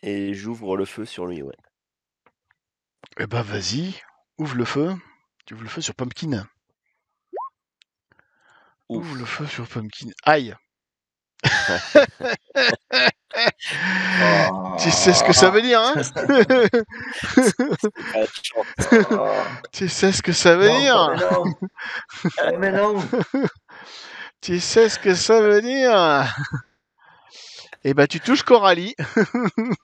Speaker 2: et j'ouvre le feu sur lui, ouais. Eh ben, vas-y,
Speaker 1: ouvre le feu. Tu ouvres le feu sur Pumpkin. Ouvre le feu sur Pumpkin. Aïe Tu sais ce que ça veut dire, hein eh, Tu sais ce que ça veut dire Tu sais ce que ça veut dire et eh bah, ben, tu touches Coralie.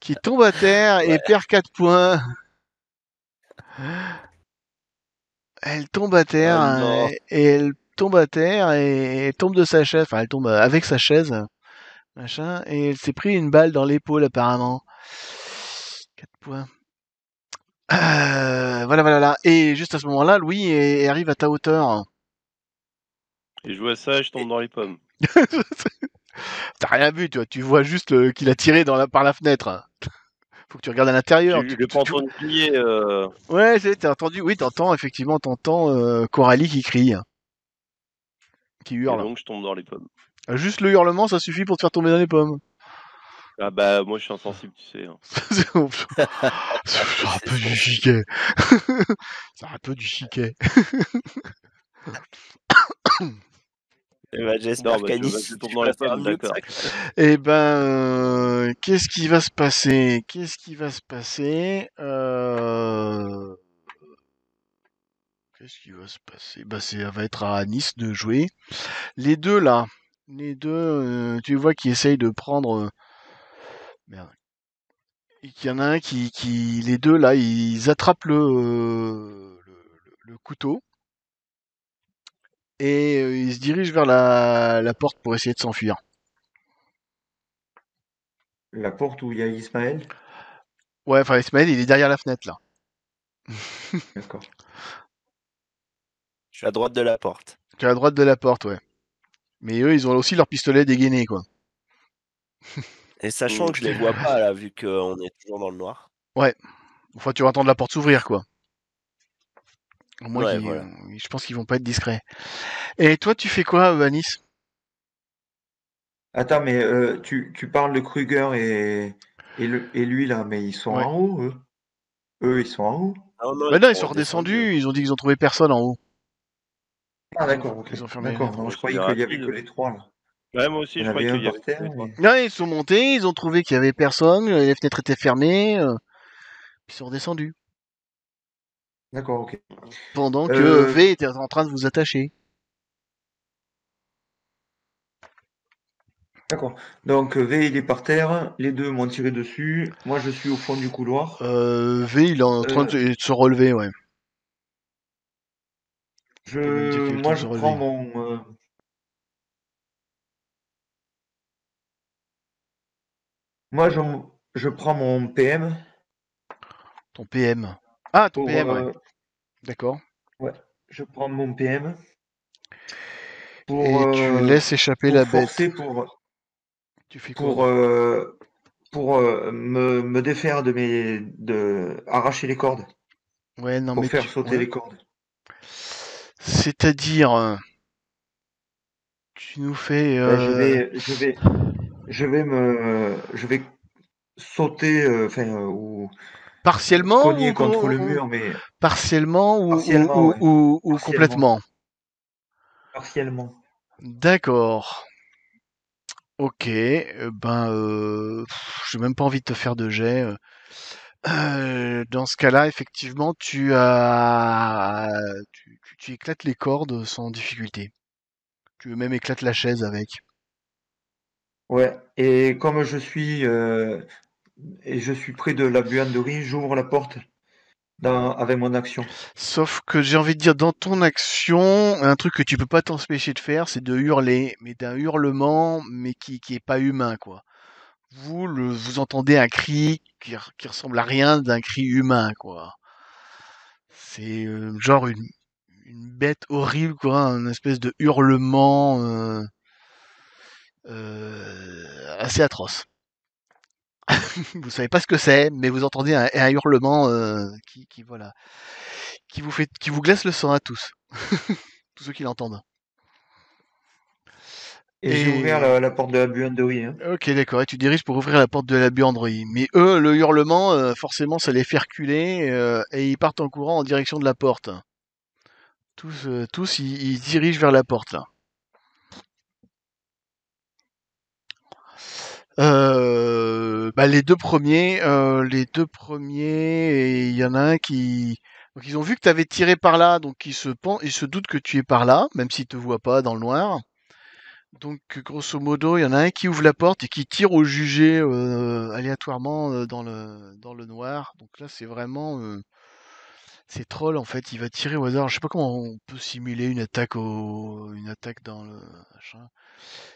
Speaker 1: qui tombe à terre et perd 4 points. Euh, elle tombe à terre et, elle tombe à terre et tombe de sa chaise, enfin elle tombe euh, avec sa chaise, machin, et elle s'est pris une balle dans l'épaule apparemment. 4 points. Euh, voilà, voilà, là. Et juste à ce moment-là, Louis arrive à ta hauteur.
Speaker 3: Et je vois ça, je tombe dans les pommes.
Speaker 1: T'as rien vu, tu vois, tu vois juste euh, qu'il a tiré dans par la fenêtre. Hein. Faut que tu regardes à l'intérieur. Tu,
Speaker 3: le tu... crier. Euh...
Speaker 1: Ouais, t'as entendu, oui, t'entends, effectivement, t'entends euh, Coralie qui crie. Hein.
Speaker 3: Qui hurle. donc je tombe dans les pommes.
Speaker 1: Euh, juste le hurlement, ça suffit pour te faire tomber dans les pommes.
Speaker 3: Ah bah moi je suis insensible, tu sais. Hein.
Speaker 1: ça c'est un peu du chiquet. c'est un peu du chiquet. Et ben, euh, qu'est-ce qui va se passer Qu'est-ce qui va se passer euh, Qu'est-ce qui va se passer Bah, ça va être à Nice de jouer. Les deux là, les deux, euh, tu vois, qui essayent de prendre. Merde. Il y en a un qui, qui, les deux là, ils attrapent le, le couteau et euh, il se dirige vers la, porte pour essayer de s'enfuir. La porte où il y a Ismaël Ouais, enfin Ismaël, il est derrière la fenêtre là. D'accord.
Speaker 2: Je suis à droite de la porte.
Speaker 1: Tu es à droite de la porte, ouais. Mais eux, ils ont aussi leur pistolet dégainé, quoi.
Speaker 2: Et sachant que je les vois pas là, vu qu'on est toujours dans le noir.
Speaker 1: Ouais. Enfin, tu vas entendre la porte s'ouvrir, quoi. Moi, je pense qu'ils vont pas être discrets. Et toi, tu fais quoi, euh, à Nice
Speaker 4: Attends, mais euh, tu, parles de Kruger et, et, le, et, lui là, mais ils sont en
Speaker 1: haut, eux Eux, ils sont en haut ah bah non, ils sont redescendus, ils ont dit qu'ils ont trouvé personne en haut. Ah d'accord, okay. D'accord, je croyais qu'il y avait que les trois là. Ouais, moi aussi, je croyais qu'il y avait. non, ils sont montés, ils ont trouvé qu'il y avait personne, les fenêtres étaient fermées, euh, puis ils sont redescendus. D'accord, ok. Pendant que euh, V était en train de vous attacher. D'accord. Donc euh,
Speaker 4: V il est par terre, les deux m'ont tiré dessus, moi je suis au fond du couloir. Euh, v il est en train de euh,
Speaker 1: se relever, ouais.
Speaker 4: Je... Moi je prends mon... Moi je... je prends mon PM. Ton
Speaker 1: PM ah, ton PM, euh,
Speaker 4: D'accord. Ouais, je prends mon PM. Pour, et tu euh, laisses échapper la bête. Pour, tu fais pour, euh, pour me, me, défaire de mes. De, arracher
Speaker 1: les cordes. Ouais, non, pour faire sauter les cordes. C'est-à-dire, tu nous fais. je vais,
Speaker 4: je vais, je vais me, je vais sauter, enfin, ou Partiellement ou, contre le mur,
Speaker 1: mais partiellement ou, complètement.
Speaker 4: Partiellement.
Speaker 1: D'accord. Ok, euh, ben, euh, j'ai même pas envie de te faire de jet. Euh. dans ce cas-là, effectivement, tu as, tu, éclates les cordes sans difficulté. Tu même éclates la chaise avec. Ouais, et
Speaker 4: comme je suis et je suis près de la buanderie, j'ouvre la porte
Speaker 1: avec mon action. Sauf que j'ai envie de dire, dans ton action, un truc que tu peux pas t'empêcher de faire, c'est de hurler, mais d'un hurlement, mais qui, qui est pas humain, quoi. Vous, vous entendez un cri qui, qui ressemble à rien d'un cri humain, quoi. C'est euh, genre une, bête horrible, quoi, un espèce de hurlement euh, euh, assez atroce. vous savez pas ce que c'est, mais vous entendez un, hurlement euh, qui, voilà, qui vous fait, qui vous glace le sang à tous, tous ceux qui l'entendent. Et, j'ai ouvert la, porte de la buanderie. Hein. Ok, d'accord. Et tu diriges pour ouvrir la porte de la buanderie. Mais eux, le hurlement, euh, forcément, ça les fait reculer euh, et ils partent en courant en direction de la porte. Tous, tous, ils dirigent vers la porte là. euh, bah, les deux premiers, euh, les deux premiers, il y en a un qui, donc, ils ont vu que tu avais tiré par là, donc ils se ils se doutent que tu es par là, même s'ils te voient pas dans le noir. Donc grosso modo, il y en a un qui ouvre la porte et qui tire au jugé euh, aléatoirement euh, dans le dans le noir. Donc là, c'est vraiment euh, c'est troll en fait, il va tirer au hasard. Je sais pas comment on peut simuler une attaque au une attaque dans le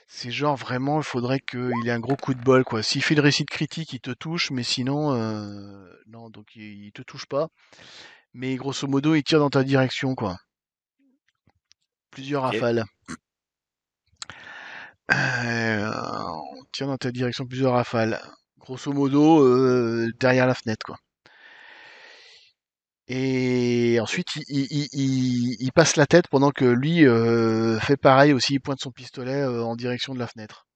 Speaker 1: c'est genre vraiment, il faudrait qu'il ait un gros coup de bol. quoi. S'il fait le récit critique, il te touche, mais sinon, euh, non, donc il, te touche pas. Mais grosso modo, il tire dans ta direction. quoi. Plusieurs rafales. Euh, on tire dans ta direction plusieurs rafales. Grosso modo, euh, derrière la fenêtre. quoi. Et ensuite, il, passe la tête pendant que lui euh, fait pareil aussi, il pointe son pistolet euh, en direction de la fenêtre.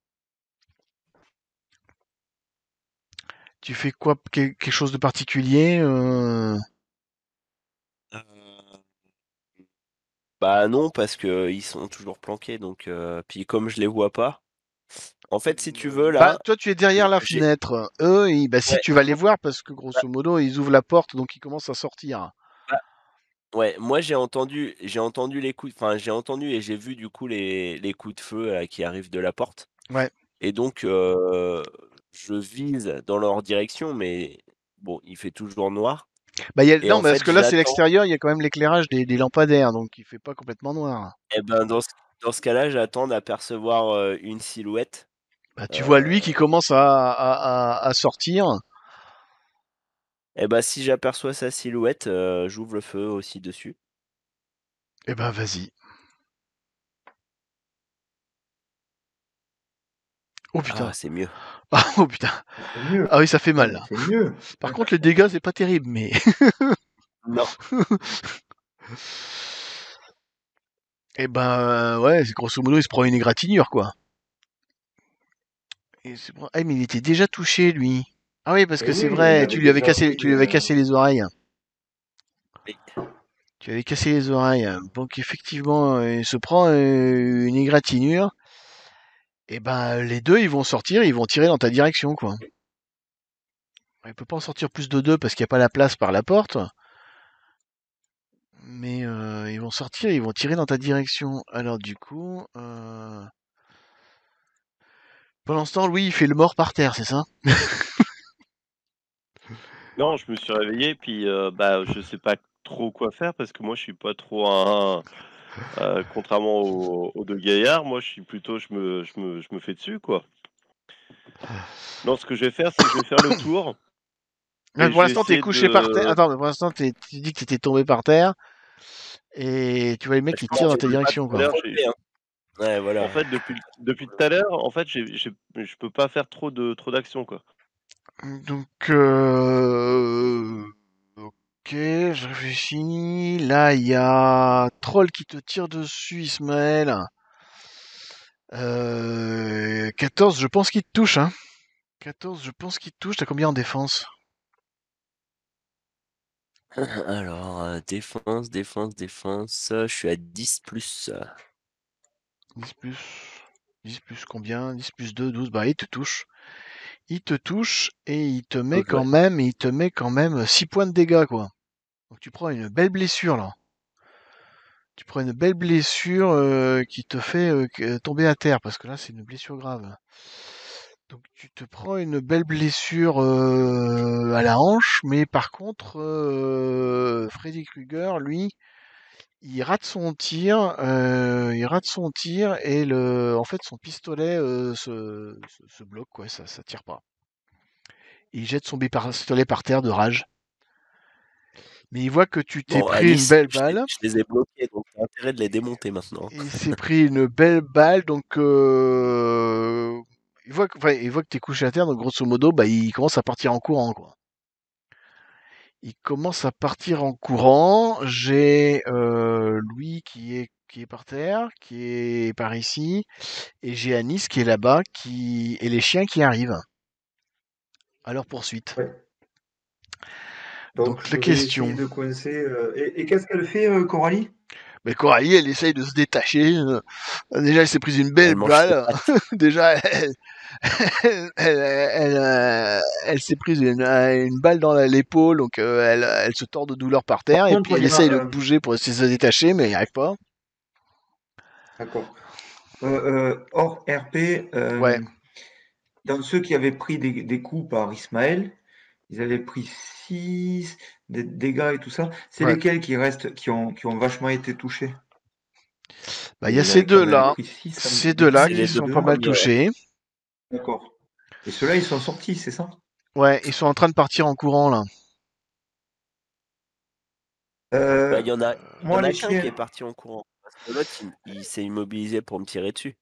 Speaker 1: Tu fais quoi Quelque chose de particulier euh?
Speaker 2: Bah non, parce qu'ils sont toujours planqués, donc puis comme je les vois pas, en fait, si tu veux, là. Bah, toi,
Speaker 1: tu es derrière la fenêtre. Eux, bah, si tu vas les voir, parce que bah grosso modo, ils ouvrent la porte, donc ils commencent à sortir.
Speaker 2: Ouais, moi j'ai entendu, j'ai entendu les coups, enfin j'ai entendu et j'ai vu du coup les, coups de feu qui arrivent de la porte. Ouais. Et donc euh, je vise dans leur direction, mais bon, il fait toujours noir. Bah, Non, parce que là, c'est l'extérieur,
Speaker 1: il y a quand même l'éclairage des, lampadaires, donc il fait pas complètement noir.
Speaker 2: Eh ben, dans ce, cas-là, j'attends d'apercevoir euh, une silhouette
Speaker 1: bah, tu vois euh. lui qui commence à, sortir.
Speaker 2: Eh bah, ben, si j'aperçois sa silhouette, euh, j'ouvre le feu aussi dessus.
Speaker 1: Eh ben, vas-y. Oh ah, putain. c'est mieux. Ah, oh putain. Ah oui, ça fait mal. Par contre, les dégâts, c'est pas terrible, mais. non. Eh ben, ouais, grosso modo, il se prend une égratignure, quoi. Ah, mais il était déjà touché, lui. Ah oui, parce bah que c'est vrai, tu lui, avais cassé, euh, cassé les oreilles. Oui. Tu avais cassé les oreilles. Donc, effectivement, euh, il se prend euh, une égratignure. Et ben, les deux, ils vont sortir, ils vont tirer dans ta direction, quoi. Il peut pas en sortir plus de deux parce qu'il n'y a pas la place par la porte. Mais ils vont sortir, ils vont tirer dans ta direction. Alors du coup, pour l'instant, il fait le mort par terre, c'est ça
Speaker 3: Non, je me suis réveillé, puis euh, bah, je sais pas trop quoi faire parce que moi, je suis pas trop un. Euh, contrairement aux, deux gaillards, moi, je suis plutôt. Je me, je, me, fais dessus, quoi. Non, ce que je vais faire, c'est que je vais faire le tour.
Speaker 1: Mais ah, pour l'instant, tu es couché par terre. Attends, mais pour l'instant, tu dis que tu étais tombé par terre. Et tu vois les mecs bah, qui tirent dans ta direction. Quoi.
Speaker 3: Ouais, voilà. En fait, depuis, depuis tout à l'heure, en fait, je peux pas faire trop de trop d'actions quoi.
Speaker 1: Donc, euh... ok, je réfléchis. Là, il y a Troll qui te tire dessus, Ismaël. Euh... 14, je pense qu'il te touche. Hein. 14, je pense qu'il te touche. T'as combien en défense
Speaker 2: Alors, euh, défense, défense, défense. Je suis à 10 plus.
Speaker 1: 10 plus, 10 plus combien 10 plus 2, 12, bah il te touche. Il te touche et il te met quand même, il te met quand même 6 euh, points de dégâts, quoi. Donc tu prends une belle blessure là. Tu prends une belle blessure euh, qui te fait euh, tomber à terre, parce que là c'est une blessure grave. Donc tu te prends une belle blessure à la hanche, mais par contre, Freddy Krueger, lui, il rate son tir, euh, il rate son tir et le, en fait son pistolet euh, se, bloque, quoi, ça, ça tire pas. Il jette son pistolet par terre de rage. Mais il voit que tu t'es pris une belle balle.
Speaker 2: Je, les ai bloqués, donc intérêt de les démonter maintenant. Il
Speaker 1: s'est pris une belle balle, donc euh, il voit que, enfin, il voit que couché à terre, donc grosso modo, bah, il commence à partir en courant, quoi. Il commence à partir en courant. J'ai euh, Louis qui est, qui est par terre, qui est par ici, et j'ai Anis qui est là-bas, qui et les chiens qui arrivent. À leur poursuite. Donc, la question. Euh, et, qu'est-ce qu'elle fait, euh, Coralie mais Coralie, elle essaye de se détacher. Déjà, elle s'est prise une belle balle. Déjà, elle, elle, euh, elle, s'est prise une, euh, balle dans l'épaule, donc euh, elle, se tord de douleur par terre, et puis elle essaye de bouger pour essayer de se détacher, mais il n'y arrive pas.
Speaker 4: D'accord. Euh, RP, ouais. dans ceux qui avaient pris des, coups par Ismaël, ils avaient pris 6 dégâts et tout ça. C'est lesquels qui restent, qui ont, qui ont vachement été touchés
Speaker 1: bah, Il y a ces deux-là. ces deux-là qui sont pas mal touchés.
Speaker 4: D'accord. Et
Speaker 1: ceux-là, ils sont sortis, c'est ça Ouais, ils sont en train de partir en courant là. Euh,
Speaker 2: bah, il y en a, un qui est parti en courant. L'autre, il, s'est immobilisé pour me tirer dessus.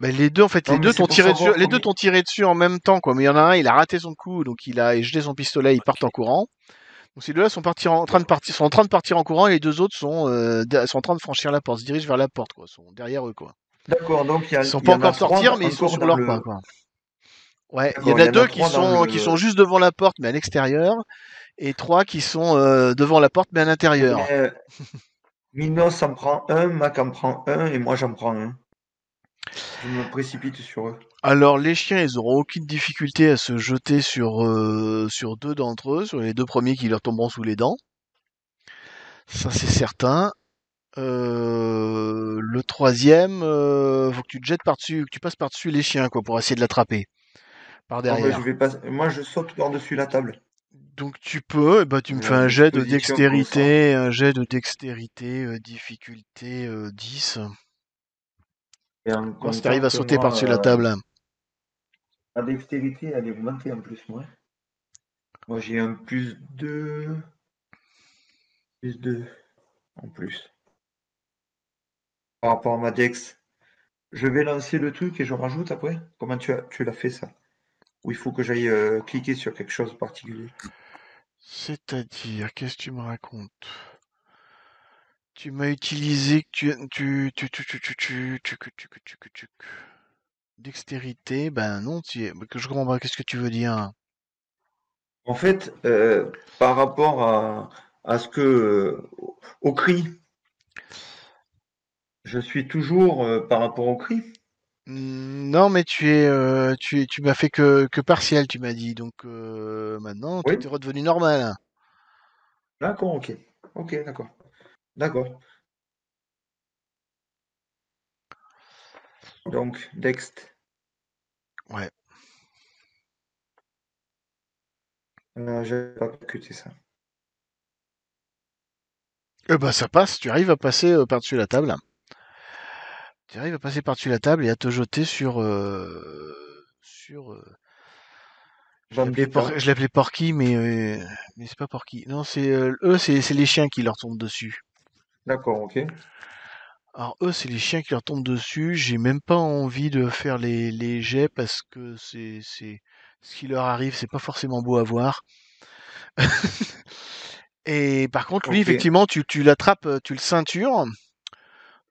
Speaker 1: Mais bah, les deux, en fait, les deux t'ont tiré dessus. Les deux t'ont tiré dessus en même temps, quoi. Mais il y en a un, il a raté son coup, donc il a jeté son pistolet, ils ah, partent en courant. Donc ces deux-là sont, en, train de partir, sont en train de partir en courant, et les deux autres euh, sont, en train de franchir la porte, se dirigent vers la porte, quoi. Sont derrière eux, quoi. D'accord, donc sont pas encore sortir, mais ils sont sur leur le... pas, Ouais, il y en a, deux qui sont, qui sont juste devant la porte, mais à l'extérieur, et trois qui sont euh, devant la porte, mais à l'intérieur.
Speaker 4: Euh, Minos en prend un, Mac en prend un, et moi j'en prends un. Je me précipite sur eux.
Speaker 1: Alors les chiens, ils auront aucune difficulté à se jeter sur, euh, sur deux d'entre eux, sur les deux premiers qui leur tomberont sous les dents. Ça c'est certain. Euh, le troisième, il euh, faut que tu jettes par-dessus, que tu passes par-dessus les chiens, quoi, pour essayer de l'attraper.
Speaker 4: Par derrière. je vais Moi, je saute par-dessus la table.
Speaker 1: Donc tu peux, eh ben, tu me fais un euh, jet de dextérité, hein. un jet de dextérité, difficulté 10. Quand tu arrives à sauter par-dessus la table.
Speaker 4: La dextérité, elle est augmentée en plus, moi. Moi, j'ai un plus 2. Plus 2 en plus par rapport à ma Je vais lancer le truc et je rajoute après. Comment tu, as, tu l'as fait ça où il faut que j'aille cliquer sur quelque chose particulier
Speaker 1: C'est-à-dire, qu'est-ce que tu me racontes Tu m'as utilisé tu tu tu tu tu tu tu tu tu tu tu dextérité. Ben non, tu que je comprends pas. Qu'est-ce que tu veux dire En fait,
Speaker 4: par rapport à, à ce que au cri je suis toujours euh, par rapport au cri.
Speaker 1: Mmh, non, mais tu es, euh, tu, es- tu m'as fait que, que partiel, tu m'as dit. Donc euh, maintenant, tu es redevenu normal. D'accord, ok. Ok, d'accord. D'accord.
Speaker 4: Donc, Dext.
Speaker 1: Ouais. Je n'ai pas percuté ça. Eh ben, ça passe. Tu arrives à passer par-dessus la table. Il arrives à passer par-dessus la table et à te jeter sur. Euh, sur. Euh, je l'appelais Porky, mais, euh, mais c'est pas Porky. Non, c'est eux, e, c'est les chiens qui leur tombent dessus. D'accord, ok. Alors eux, c'est les chiens qui leur tombent dessus. J'ai même pas envie de faire les, les jets parce que c'est ce qui leur arrive, c'est pas forcément beau à voir. et par contre, lui, effectivement, tu, tu l'attrapes, tu le ceintures.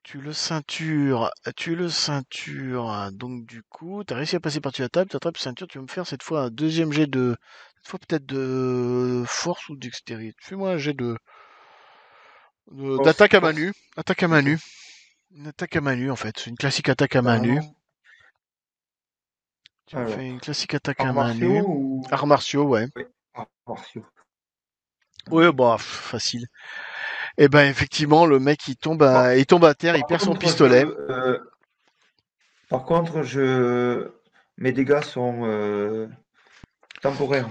Speaker 1: Tu le ceintures, tu le ceintures. Hein. Donc du coup, tu as réussi à passer par-dessus la table, trappé ceinture, tu vas me faire cette fois un deuxième jet de... Cette fois peut-être de force ou dextérité. Fais-moi un jet de... D'attaque à main nue. Attaque à main Une attaque à main nue en fait. Une classique attaque à bah, main nue. Tu me fais une classique attaque à main nue. Arts martiaux, ouais. Oui, arts martiaux. Ouais, bah, facile. Et eh ben effectivement, le mec il tombe à, il tombe à terre, il perd son pistolet. Euh, par contre, je mes
Speaker 4: dégâts sont euh, temporaires.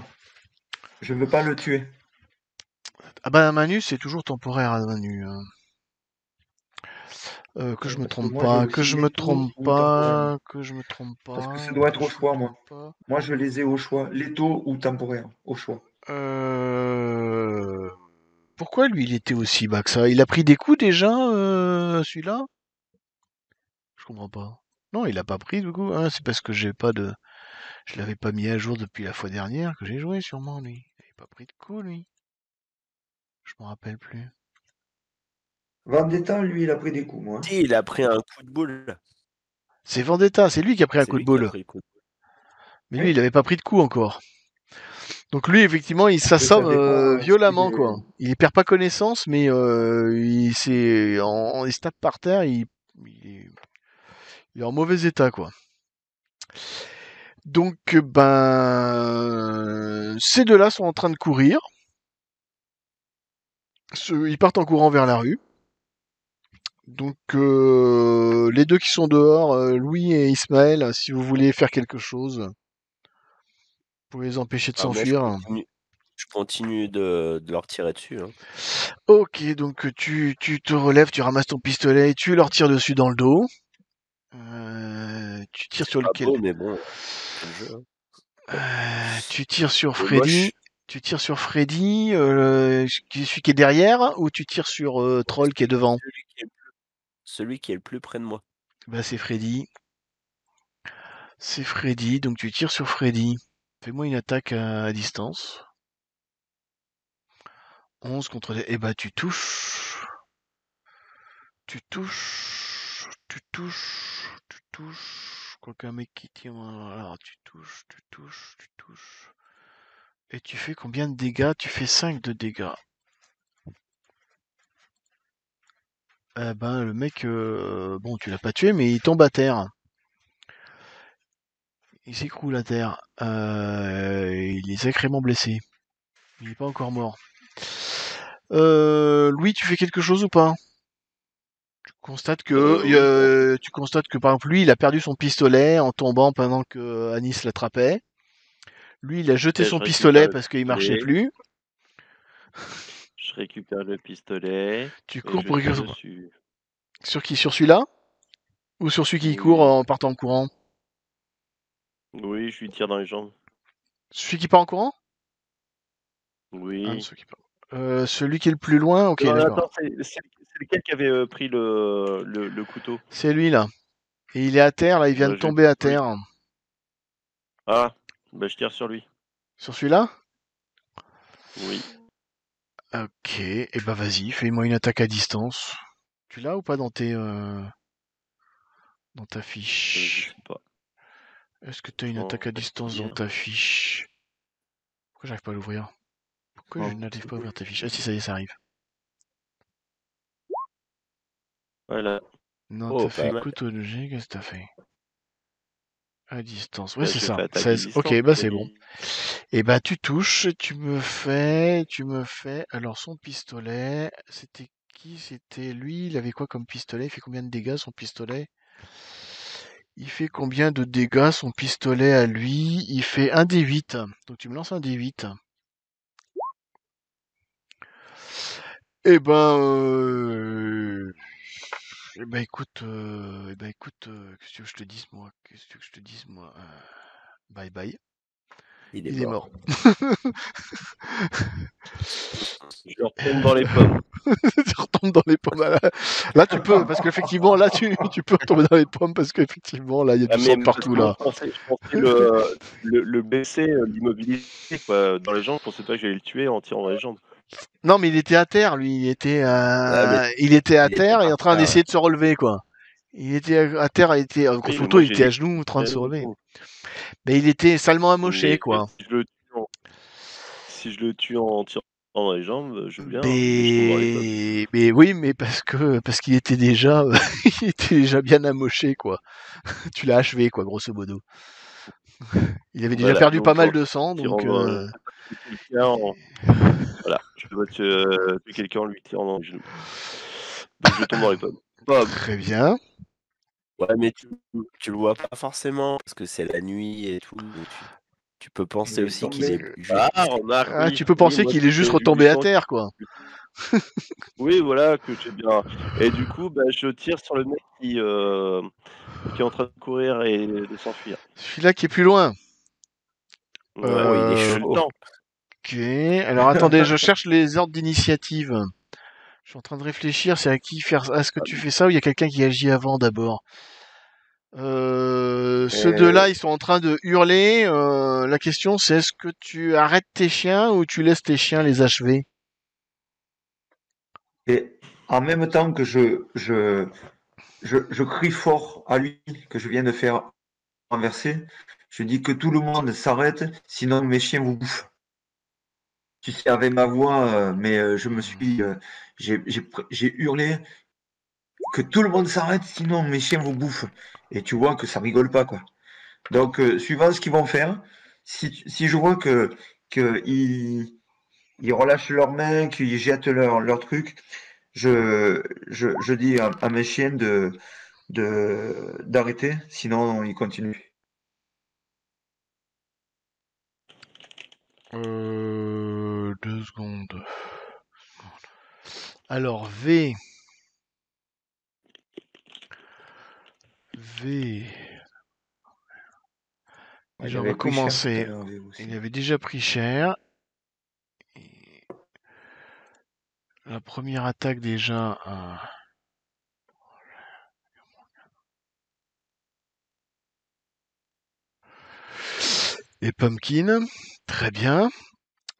Speaker 4: Je ne veux pas le tuer.
Speaker 1: Ah bah ben, Manu, c'est toujours temporaire hein, Manu. Hein. Euh, que je me trompe pas, que je me trompe pas, que je me trompe pas. Parce que ça doit être au
Speaker 4: choix, moi. Moi, je les ai au choix, létaux ou temporaires, au choix.
Speaker 1: Euh... Pourquoi lui il était aussi bas que ça Il a pris des coups déjà, euh, celui-là Je comprends pas. Non, il a pas pris du coup. Hein, c'est parce que j'ai pas de. Je l'avais pas mis à jour depuis la fois dernière que j'ai joué sûrement lui. Il n'avait pas pris de coups lui. Je m'en rappelle plus. Vendetta, lui, il a pris des coups, moi. Si, il a pris un coup de boule. C'est Vendetta, c'est lui qui a pris un coup de boule. Mais lui, il n'avait pas pris de coups, encore. Donc lui, effectivement, il s'assomme euh, euh, violemment, quoi. Il perd pas connaissance, mais euh, il, se tape par terre, il, il, est, en mauvais état, quoi. Donc, ben, ces deux-là sont en train de courir. Ils partent en courant vers la rue. Donc, les deux qui sont dehors, Louis et Ismaël, si vous voulez faire quelque chose pour les empêcher de ah, s'enfuir.
Speaker 2: je, continue, de, leur tirer dessus. Hein.
Speaker 1: Ok, donc euh, tu, tu, te relèves, tu ramasses ton pistolet et tu leur tires dessus dans le dos. Euh, hein. euh, tu tires sur lequel mais bon, Tu tires sur Freddy. Tu tires sur Freddy, celui qui est derrière, ou tu tires sur Troll qui est devant celui qui est,
Speaker 2: celui qui est le plus près de moi.
Speaker 1: Bah c'est Freddy. C'est Freddy, donc tu tires sur Freddy. Fais-moi une attaque à distance. 11 contre les... Eh bah tu touches. Tu touches. Tu touches. Tu touches. Quoi qu'un mec qui tient Alors tu touches, tu touches, tu touches. Et tu fais combien de dégâts Tu fais 5 de dégâts. Eh ben le mec... Euh, bon, tu l'as pas tué, mais il tombe à terre. Il s'écroule à terre. Euh, il est sacrément blessé. Il n'est pas encore mort. Euh, Louis, tu fais quelque chose ou pas Tu constates que euh, tu constates que par exemple lui, il a perdu son pistolet en tombant pendant que Anis l'attrapait. Lui, il a jeté son pistolet parce qu'il marchait plus.
Speaker 3: Je récupère le pistolet. Tu cours pour récupérer
Speaker 1: sur qui Sur celui-là ou sur celui qui court en partant en courant
Speaker 3: oui, je lui tire dans les jambes.
Speaker 1: Celui qui part en courant
Speaker 3: Oui. Ah celui, qui
Speaker 1: part. Euh, celui qui est le plus loin, ok.
Speaker 3: c'est, lequel qui avait euh, pris le, le, couteau
Speaker 1: C'est lui là. Et il est à terre, là, il vient de bah, tomber à terre. Ah, bah, je tire sur lui. Sur celui-là Oui. Ok, et bah vas-y, fais-moi une attaque à distance. Tu l'as ou pas dans tes. Euh, dans ta fiche est-ce que tu as une attaque à distance dans ta hein. fiche Pourquoi j'arrive pas à l'ouvrir Pourquoi je n'arrive pas à ouvrir ta fiche Ah si, ça y est, ça arrive. Voilà. Non, oh, t'as fait couteau de qu'est-ce que t'as fait À distance. Ouais, bah, c'est ça. 16, ok, bah c'est bon. Et eh bah tu touches, tu me fais, tu me fais. Alors son pistolet, c'était qui C'était lui, il avait quoi comme pistolet Il fait combien de dégâts son pistolet il fait combien de dégâts son pistolet à lui? Il fait un d 8. Donc tu me lances un d 8. Eh ben, euh... eh ben écoute, euh... eh ben écoute, euh, qu'est-ce que je te dise moi Qu'est-ce que je te dise moi euh, Bye bye. Il est mort. Est je retombe dans les pommes. tu retombe dans les pommes. Là, là tu peux, parce qu'effectivement, là, tu, tu, peux retomber dans les pommes, parce qu'effectivement, là, il y a du ah, sang partout. Là. Je pensais, je
Speaker 3: pensais le, le, le, euh, l'immobiliser dans les jambes, je pensais pas que j'allais le tuer en tirant dans les jambes.
Speaker 1: Non, mais il était à terre, lui. Il était, euh, ah, il était à terre et en train d'essayer de se relever, quoi. Il était à terre, il était, en il était à genoux, en train de se relever. Mais il était salement amoché, quoi.
Speaker 3: Si je, le tue en... tirant dans les jambes, je veux bien.
Speaker 1: Mais, oui, mais parce que parce qu'il était déjà, il était déjà bien amoché, quoi. tu l'as achevé, quoi, grosso modo. Il avait déjà perdu pas mal de sang, donc. Euh,
Speaker 3: voilà, je peux euh, tuer, quelqu'un en lui tirant dans les genoux. je tombe dans les pommes. Très bien. Ouais, mais tu, tu le vois pas forcément parce que c'est la nuit et tout. Tu, peux penser aussi
Speaker 2: qu'il est. Ah, ah,
Speaker 1: tu peux penser qu'il est juste retombé à terre, quoi.
Speaker 3: oui, voilà, que j'ai bien. Et du coup, bah, je tire sur le mec euh, qui, est en train de courir et de s'enfuir.
Speaker 1: Celui-là qui est plus loin.
Speaker 3: Ouais, il est
Speaker 1: euh, chaud. Ok. Alors attendez, je cherche les ordres d'initiative. Je suis en train de réfléchir, c'est à qui faire. Est-ce que tu fais ça ou il y a quelqu'un qui agit avant d'abord euh, Ceux de là euh. ils sont en train de hurler. Euh, la question, c'est est-ce que tu arrêtes tes chiens ou tu laisses tes chiens les achever
Speaker 4: Et en même temps que je, je, je, je crie fort à lui que je viens de faire renverser, je dis que tout le monde s'arrête, sinon mes chiens vous bouffent tu servais ma voix, euh, mais euh, je me mmh. suis, euh, j'ai hurlé que tout le monde s'arrête, sinon mes chiens vous bouffent. Et tu vois que ça rigole pas, quoi. Donc, suivant ce qu'ils vont faire, si, je vois que, ils, relâchent leurs mains, qu'ils jettent leur, leur truc, je, je, dis à, mes chiens de, d'arrêter, sinon ils continuent
Speaker 1: deux secondes. Alors V. V.
Speaker 4: je il commencé.
Speaker 1: Il avait déjà pris cher. la première attaque déjà. Euh, et Pumpkin. Très bien.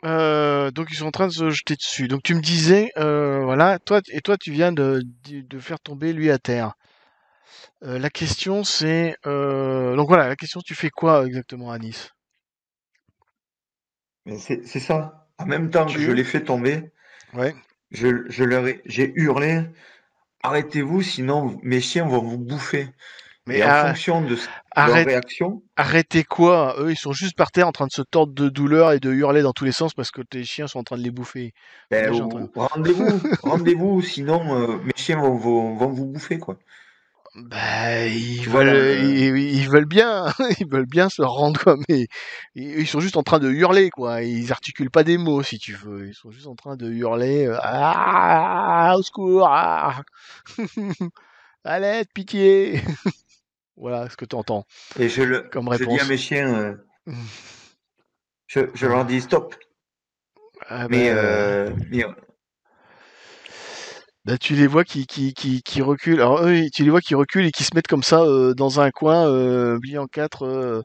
Speaker 1: Euh, donc ils sont en train de se jeter dessus. Donc tu me disais, euh, voilà, toi et toi tu viens de, faire tomber lui à terre. Euh, la question c'est, donc voilà, la question tu fais quoi exactement à Nice C'est ça.
Speaker 4: En même temps que je l'ai fait tomber, ouais. je, leur j'ai hurlé, arrêtez-vous sinon
Speaker 1: mes chiens vont vous bouffer.
Speaker 4: Mais en ah, fonction de ça
Speaker 1: réaction. Arrêtez quoi Eux, ils sont juste par terre en train de se tordre de douleur et de hurler dans tous les sens parce que tes chiens sont en train de les bouffer. Ben, rendez-vous,
Speaker 4: rendez-vous, sinon euh, mes chiens vont, vous bouffer quoi.
Speaker 1: Ben ils, veulent, euh, ils, veulent bien, hein, ils veulent bien se rendre quoi, mais ils sont juste en train de hurler quoi. Ils articulent pas des mots si tu veux. Ils sont juste en train de hurler. Euh, ah, au secours. Ah. Allez, pitié. Voilà ce que tu entends.
Speaker 4: Et je, le, comme réponse. je dis à mes chiens,
Speaker 1: euh,
Speaker 4: je, leur dis stop.
Speaker 1: Ah ben, mais, euh, euh, bah, tu les vois qui, qui, qui, qui, reculent. Alors eux, tu les vois qui reculent et qui se mettent comme ça dans un coin, euh, en quatre,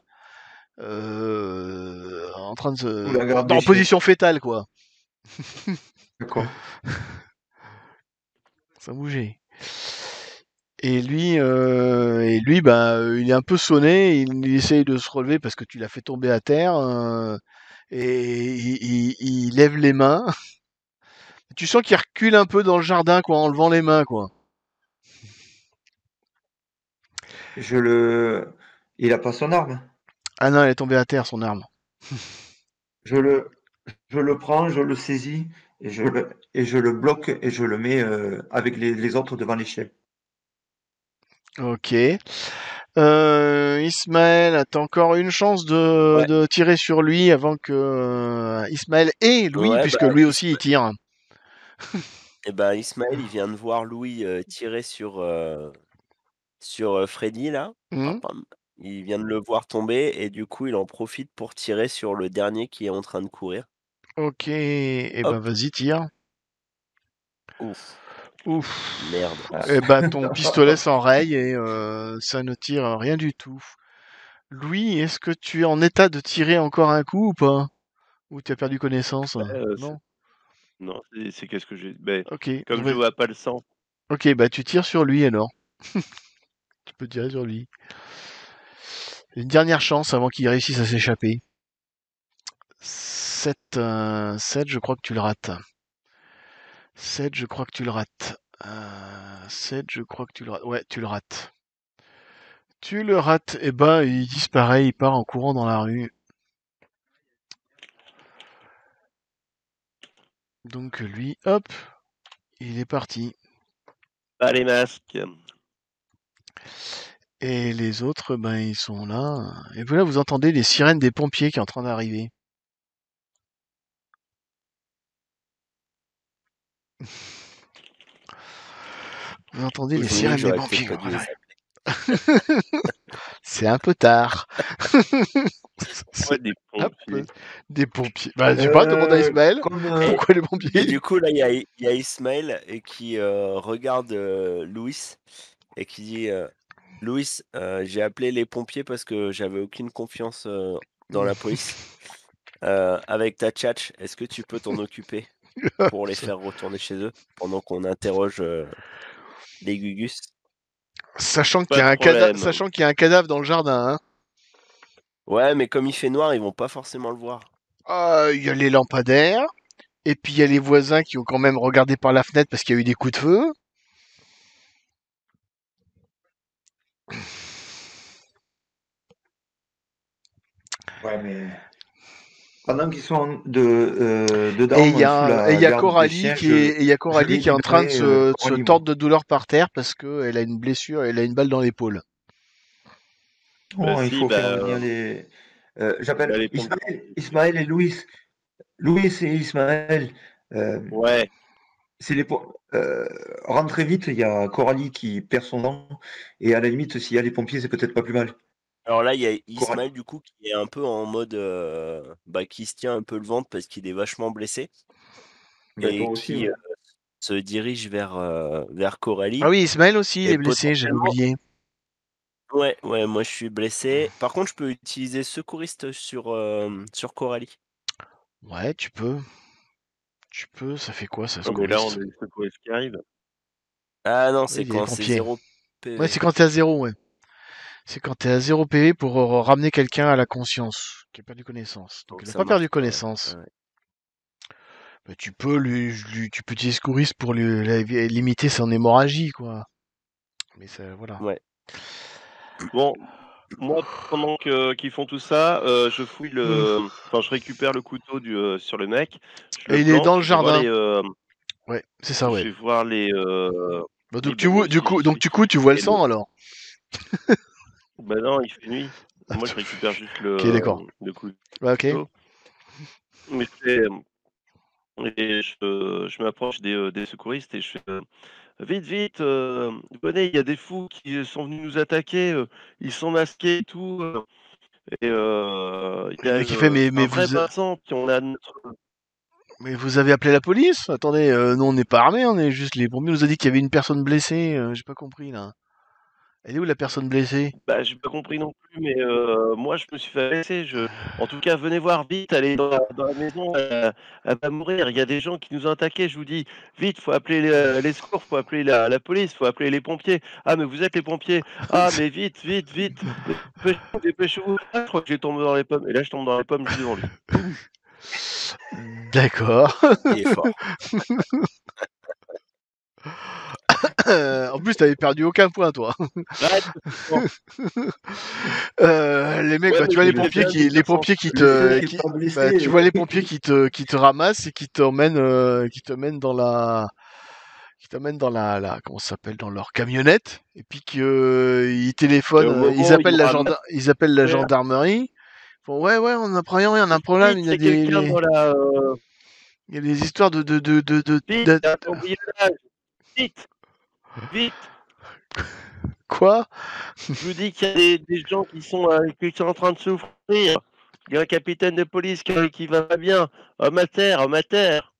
Speaker 1: en train de en, position fétale, quoi. quoi ça bougeait. Et lui, euh, lui, ben, il est un peu sonné. Il, essaie essaye de se relever parce que tu l'as fait tomber à terre. Euh, et il, lève les mains. Tu sens qu'il recule un peu dans le jardin, quoi, en levant les mains, quoi. Je le. Il a pas son arme. Ah non, elle est tombé à terre, son arme.
Speaker 4: je le, je le prends, je le saisis et je le, et je le bloque et je le mets euh, avec les, les autres devant l'échelle.
Speaker 1: Ok. Euh, Ismaël a encore une chance de, tirer sur lui avant que euh, Ismaël et Louis, puisque bah, lui aussi il tire.
Speaker 2: et eh ben bah, Ismaël, il vient de voir Louis euh, tirer sur, sur Freddy là. Mmh. Il vient de le voir tomber et du coup il en profite pour tirer sur le dernier qui est en train de courir.
Speaker 1: Ok, et eh ben bah, vas-y, tire. Ouf. Ouf.
Speaker 2: Merde. Ah. Et eh ben, ton pistolet
Speaker 1: s'enraye et euh, ça ne tire rien du tout. Louis, est-ce que tu es en état de tirer encore un coup ou pas Ou tu as perdu connaissance euh, Non.
Speaker 3: Non, c'est qu'est-ce que j'ai. Ben, ok. Comme je vois pas le sang.
Speaker 1: Ok, bah tu tires sur lui alors. tu peux tirer sur lui. Une dernière chance avant qu'il réussisse à s'échapper. 7, 7, euh, je crois que tu le rates. 7, je crois que tu le rates. 7, euh, je crois que tu le rates. Ouais, tu le rates. Tu le rates, et bah ben il disparaît, il part en courant dans la rue. Donc lui, hop, il est parti.
Speaker 3: Pas les masques.
Speaker 1: Et les autres, ben ils sont là. Et voilà, vous entendez les sirènes des pompiers qui sont en train d'arriver. Vous entendez les sirènes des pompiers c'est un peu tard. des pompiers. Des pompiers. Bah, euh, euh, pourquoi les pompiers
Speaker 2: Du coup, là, il y, a Ismaël et euh, qui regarde Louis et qui dit Louis, j'ai appelé les pompiers parce que j'avais aucune confiance dans la police. avec ta tchatch, est-ce que tu peux t'en occuper pour les faire retourner chez eux pendant qu'on interroge des Gugus.
Speaker 1: Sachant qu'il y, a un cadavre, un cadavre dans le jardin. Hein.
Speaker 2: Ouais, mais comme il fait noir, ils vont pas forcément le voir.
Speaker 1: Ah, il y a les lampadaires, et puis il y a les voisins qui ont quand même regardé par la fenêtre parce qu'il y a eu des coups de feu.
Speaker 4: Ouais, mais pendant sont de, euh, dedans. Et il y euh, a, Coralie, qui, est, en train de euh, se, tordre
Speaker 1: de douleur par terre parce qu'elle a une blessure, elle a une balle dans l'épaule.
Speaker 4: Bah oh, il faut faire bah, les. J'appelle Ismaël, et Louis. Louis et Ismaël. ouais. C'est les rentrez vite, il y a Coralie qui perd son nom. Et à la limite, s'il y a les pompiers, c'est peut-être pas plus mal.
Speaker 2: Alors là, il y a Ismaël, du coup, qui est un peu en mode. Euh, bah, qui se tient un peu le ventre parce qu'il est vachement blessé. Bah, et qui euh, se dirige vers, euh, vers Coralie. Ah oui, Ismaël aussi, il est blessé, j'ai oublié. Ouais, ouais, moi je suis blessé. Mmh. Par contre, je peux utiliser secouriste sur, sur Coralie.
Speaker 1: Ouais, tu peux. Tu peux, ça fait quoi ça secouriste
Speaker 2: là, on qui arrive. Ah non, c'est quand c'est 0
Speaker 1: PV. Ouais, c'est quand t'es à 0, ouais c'est quand tu es à 0 PV pour euh, ramener quelqu'un à la conscience, qui a perdu connaissance. Donc, il n'a pas perdu connaissance. Bah, tu peux lui, tu peux utiliser pour lui, limiter son hémorragie, quoi. Mais ça, voilà. Ouais.
Speaker 3: Bon, moi, pendant qu'ils font tout ça, euh, je fouille le, mmh. enfin, je récupère le couteau du, euh, sur le mec.
Speaker 1: Et il est dans le jardin. ouais, c'est ça, ouais. Je
Speaker 3: vais voir les.
Speaker 1: Bah, donc, les tu, du coup, donc du coup, tu vois le sang alors.
Speaker 3: Bah non, il fait nuit. Moi, je récupère juste le, okay, ok. Mais je, m'approche euh, des, secouristes et je fais euh, vite, vite, euh, il y a des fous qui euh, sont venus nous attaquer, ils sont masqués et tout. et il y
Speaker 1: a qui fait, mais, vous... on a notre... Mais vous avez appelé la police Attendez, non, on n'est pas armés on est juste les pompiers. nous a dit qu'il y avait une personne blessée, j'ai pas compris là. Elle est où la personne blessée
Speaker 3: Bah, j'ai pas compris non plus, mais euh, moi je me suis fait blesser. En tout cas, venez voir vite, allez dans la, dans la maison, elle, va mourir. Il y a des gens qui nous ont attaqués, je vous dis, vite, faut appeler euh, les, secours, faut appeler la, la, police, faut appeler les pompiers. Ah, mais vous êtes les pompiers Ah, mais vite, vite, vite Dépêchez-vous, ah, Je crois que j'ai tombé dans les pommes, et là je tombe dans les pommes, je devant lui.
Speaker 1: D'accord. Il est fort. Euh, en plus, t'avais perdu aucun point, toi. euh, les mecs, bah, tu vois les pompiers qui, les pompiers qui te, qui, bah, tu vois les pompiers qui te, qui te ramassent et qui t'emmènent, euh, qui te mènent dans la, qui t'emmènent dans la, la comment s'appelle, dans leur camionnette, et puis qu'ils euh, téléphonent, ils appellent, la gendar ils appellent la, gendarmerie. Bon, ouais, ouais, on apprend rien, on a un problème, il y a des, les... il y a des histoires de, de, de, de, de... Vite Quoi
Speaker 3: Je vous dis qu'il y a des, gens qui sont, euh, qui sont en train de souffrir. Il
Speaker 1: y a un capitaine de police qui, va
Speaker 3: bien. Homme à terre, homme à terre.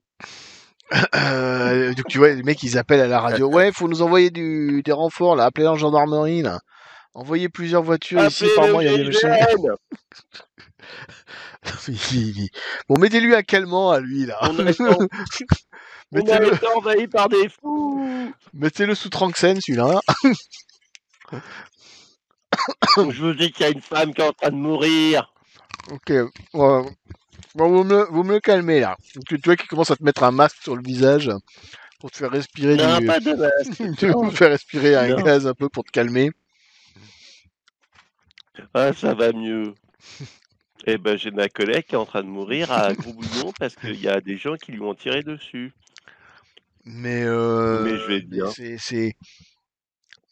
Speaker 1: donc euh, tu vois, les mecs ils appellent à la radio. Ouais, faut nous envoyer du, des renforts là, appelez la gendarmerie là. Envoyez plusieurs voitures ici par moi il y a des Bon, mettez-lui à calmant à lui là. On a été envahi par des
Speaker 3: fous
Speaker 1: Mettez-le sous Tranxen, celui-là. Hein. Je vous dis qu'il y a une femme qui est en train de mourir. Ok. Euh, bon, vous, me, calmez, là. Tu, tu vois qu'il commence à te mettre un masque sur le visage pour te faire respirer non, pas de masque. pour te faire respirer un gaz un peu pour te calmer.
Speaker 3: Ah, ça va mieux. Eh ben, j'ai ma collègue qui est en train de mourir à Gros parce qu'il y a des gens qui lui ont tiré dessus.
Speaker 1: Euh, mais, je vais bien. C'est,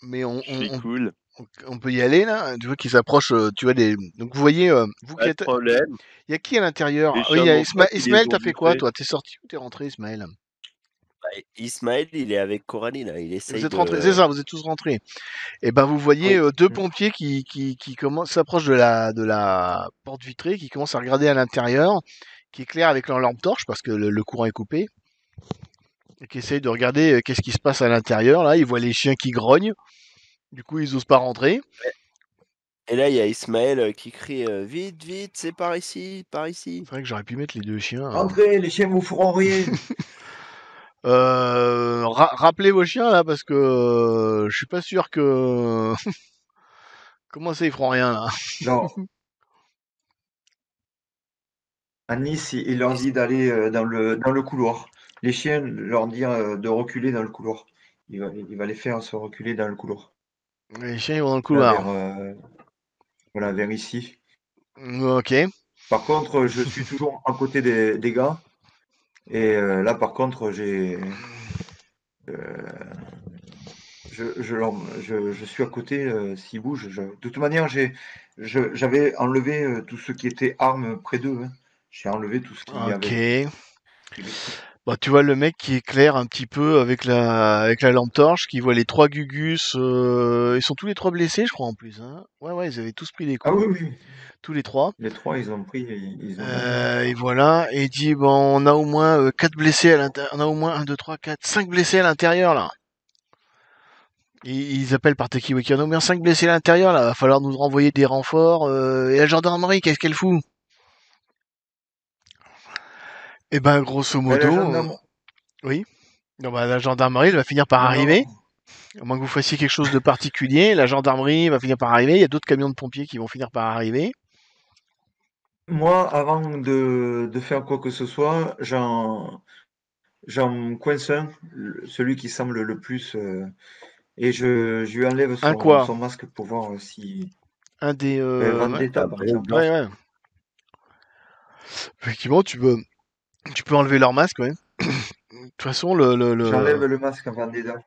Speaker 1: Mais on, on, On, peut y aller là. Tu vois qu'ils s'approchent. Euh, tu vois des. Donc vous voyez, euh, vous qui Il y a qui à l'intérieur ah Ismaël, t'as fait quoi toi T'es sorti ou t'es rentré, Ismaël
Speaker 2: bah, Ismaël, il est avec Coraline. Là. Hein. Il vous êtes rentrés, c'est ça, vous
Speaker 1: êtes tous rentrés. Et eh ben vous voyez deux pompiers qui, qui, qui s'approchent de la, de la porte vitrée, qui commencent à regarder à l'intérieur, qui éclairent avec leur lampe torche parce que le courant est coupé qui essaye de regarder euh, qu'est-ce qui se passe à l'intérieur. Là, ils voient les chiens qui grognent. Du coup, ils osent pas rentrer. Et là, il y a
Speaker 2: Ismaël euh, qui crie euh, Vite, vite, c'est
Speaker 1: par ici, par ici. C'est vrai que j'aurais pu mettre les deux chiens. Hein. Entrez, les chiens vous feront rien. rappelez vos chiens là, parce que je je suis pas sûr que. Comment ça, ils feront rien là Non.
Speaker 4: Anis, il leur dit d'aller dans le couloir les chiens, leur dire euh, de reculer dans le couloir. Il va, les faire se reculer dans le couloir.
Speaker 1: Les chiens, vont dans le couloir.
Speaker 4: Euh, voilà, vers ici. Ok. Par contre, je suis toujours à côté des, gars. Et euh, là, par contre, j'ai. je, je, suis à côté, s'ils bougent. De toute manière, j'avais enlevé tout ce qui était armes près d'eux. Hein. J'ai enlevé tout ce qui y avait
Speaker 1: bah, tu vois le mec qui éclaire un petit peu avec la avec la lampe torche, qui voit les trois Gugus, euh, ils sont tous les trois blessés, je crois en plus. Hein. Ouais ouais, ils avaient tous pris des ah coups. Tous les trois. Les trois, ils ont pris. Ils ont... Euh, et voilà, et il dit bon, on a au moins euh, quatre blessés à l'intérieur, on a au moins deux, trois, quatre, cinq blessés à l'intérieur là. Ils, appellent par Teki on a au moins cinq blessés à l'intérieur là, va falloir nous renvoyer des renforts. et la gendarmerie, qu'est-ce qu'elle fout eh ben, grosso bah, modo. Euh, oui. Non, bah, la gendarmerie va finir par arriver. À moins que vous fassiez quelque chose de particulier, la gendarmerie va finir par arriver. Il y a d'autres camions de pompiers qui vont finir par arriver.
Speaker 4: Moi, avant de, faire quoi que ce soit, j'en coince un, celui qui semble le plus. Euh, et je, je, lui enlève son, son masque pour voir euh, si.
Speaker 1: Un des. Euh, ben, Ouais, Effectivement, tu peux. Tu peux enlever leur masque, oui. de toute façon, le. le, le... J'enlève
Speaker 4: le masque en dents.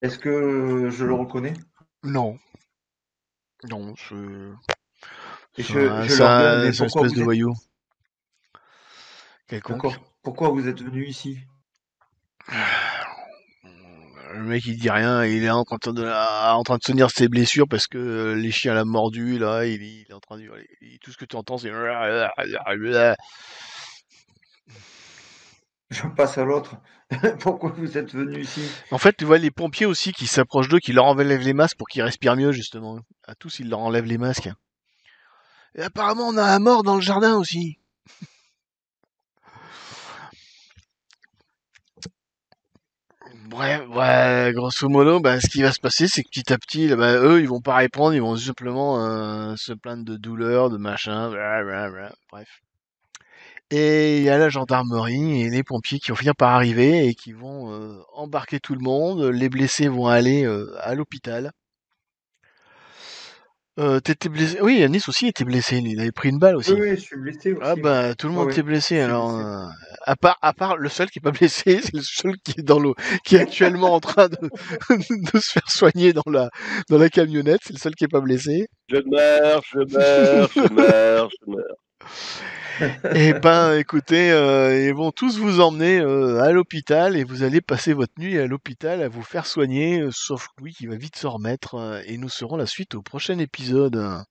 Speaker 1: Est-ce que je le reconnais Non. Non, je. C'est je, espèce de voyou. voyou.
Speaker 4: Pourquoi, pourquoi vous êtes venu ici
Speaker 1: le mec il dit rien, il est en train de, en train de tenir ses blessures parce que euh, les chiens l'ont mordu là, il, est en train de, tout ce que tu entends c'est je passe à l'autre.
Speaker 4: Pourquoi vous êtes venus ici
Speaker 1: En fait, tu vois les pompiers aussi qui s'approchent d'eux, qui leur enlèvent les masques pour qu'ils respirent mieux, justement. À tous, ils leur enlèvent les masques. Et apparemment, on a un mort dans le jardin aussi. Bref, ouais, grosso modo, bah, ce qui va se passer, c'est que petit à petit, bah, eux, ils vont pas répondre, ils vont simplement euh, se plaindre de douleur, de machin, bref. Et il y a la gendarmerie et les pompiers qui vont finir par arriver et qui vont euh, embarquer tout le monde. Les blessés vont aller euh, à l'hôpital. Euh, t'étais blessé Oui, Anis aussi était blessé. Il avait pris une balle aussi. Oui, oui je suis blessé Ah bah tout le monde était blessé. Alors, à part à part le seul qui n'est pas blessé, c'est le seul qui est dans l'eau, qui est actuellement en train de, se faire soigner dans la dans la camionnette. C'est le seul qui n'est pas blessé.
Speaker 3: Je meurs, je meurs, je meurs, je meurs.
Speaker 1: et eh ben, écoutez, euh, ils vont tous vous emmener euh, à l'hôpital et vous allez passer votre nuit à l'hôpital à vous faire soigner, euh, sauf lui qui va vite s'en remettre. et nous serons la suite au prochain épisode.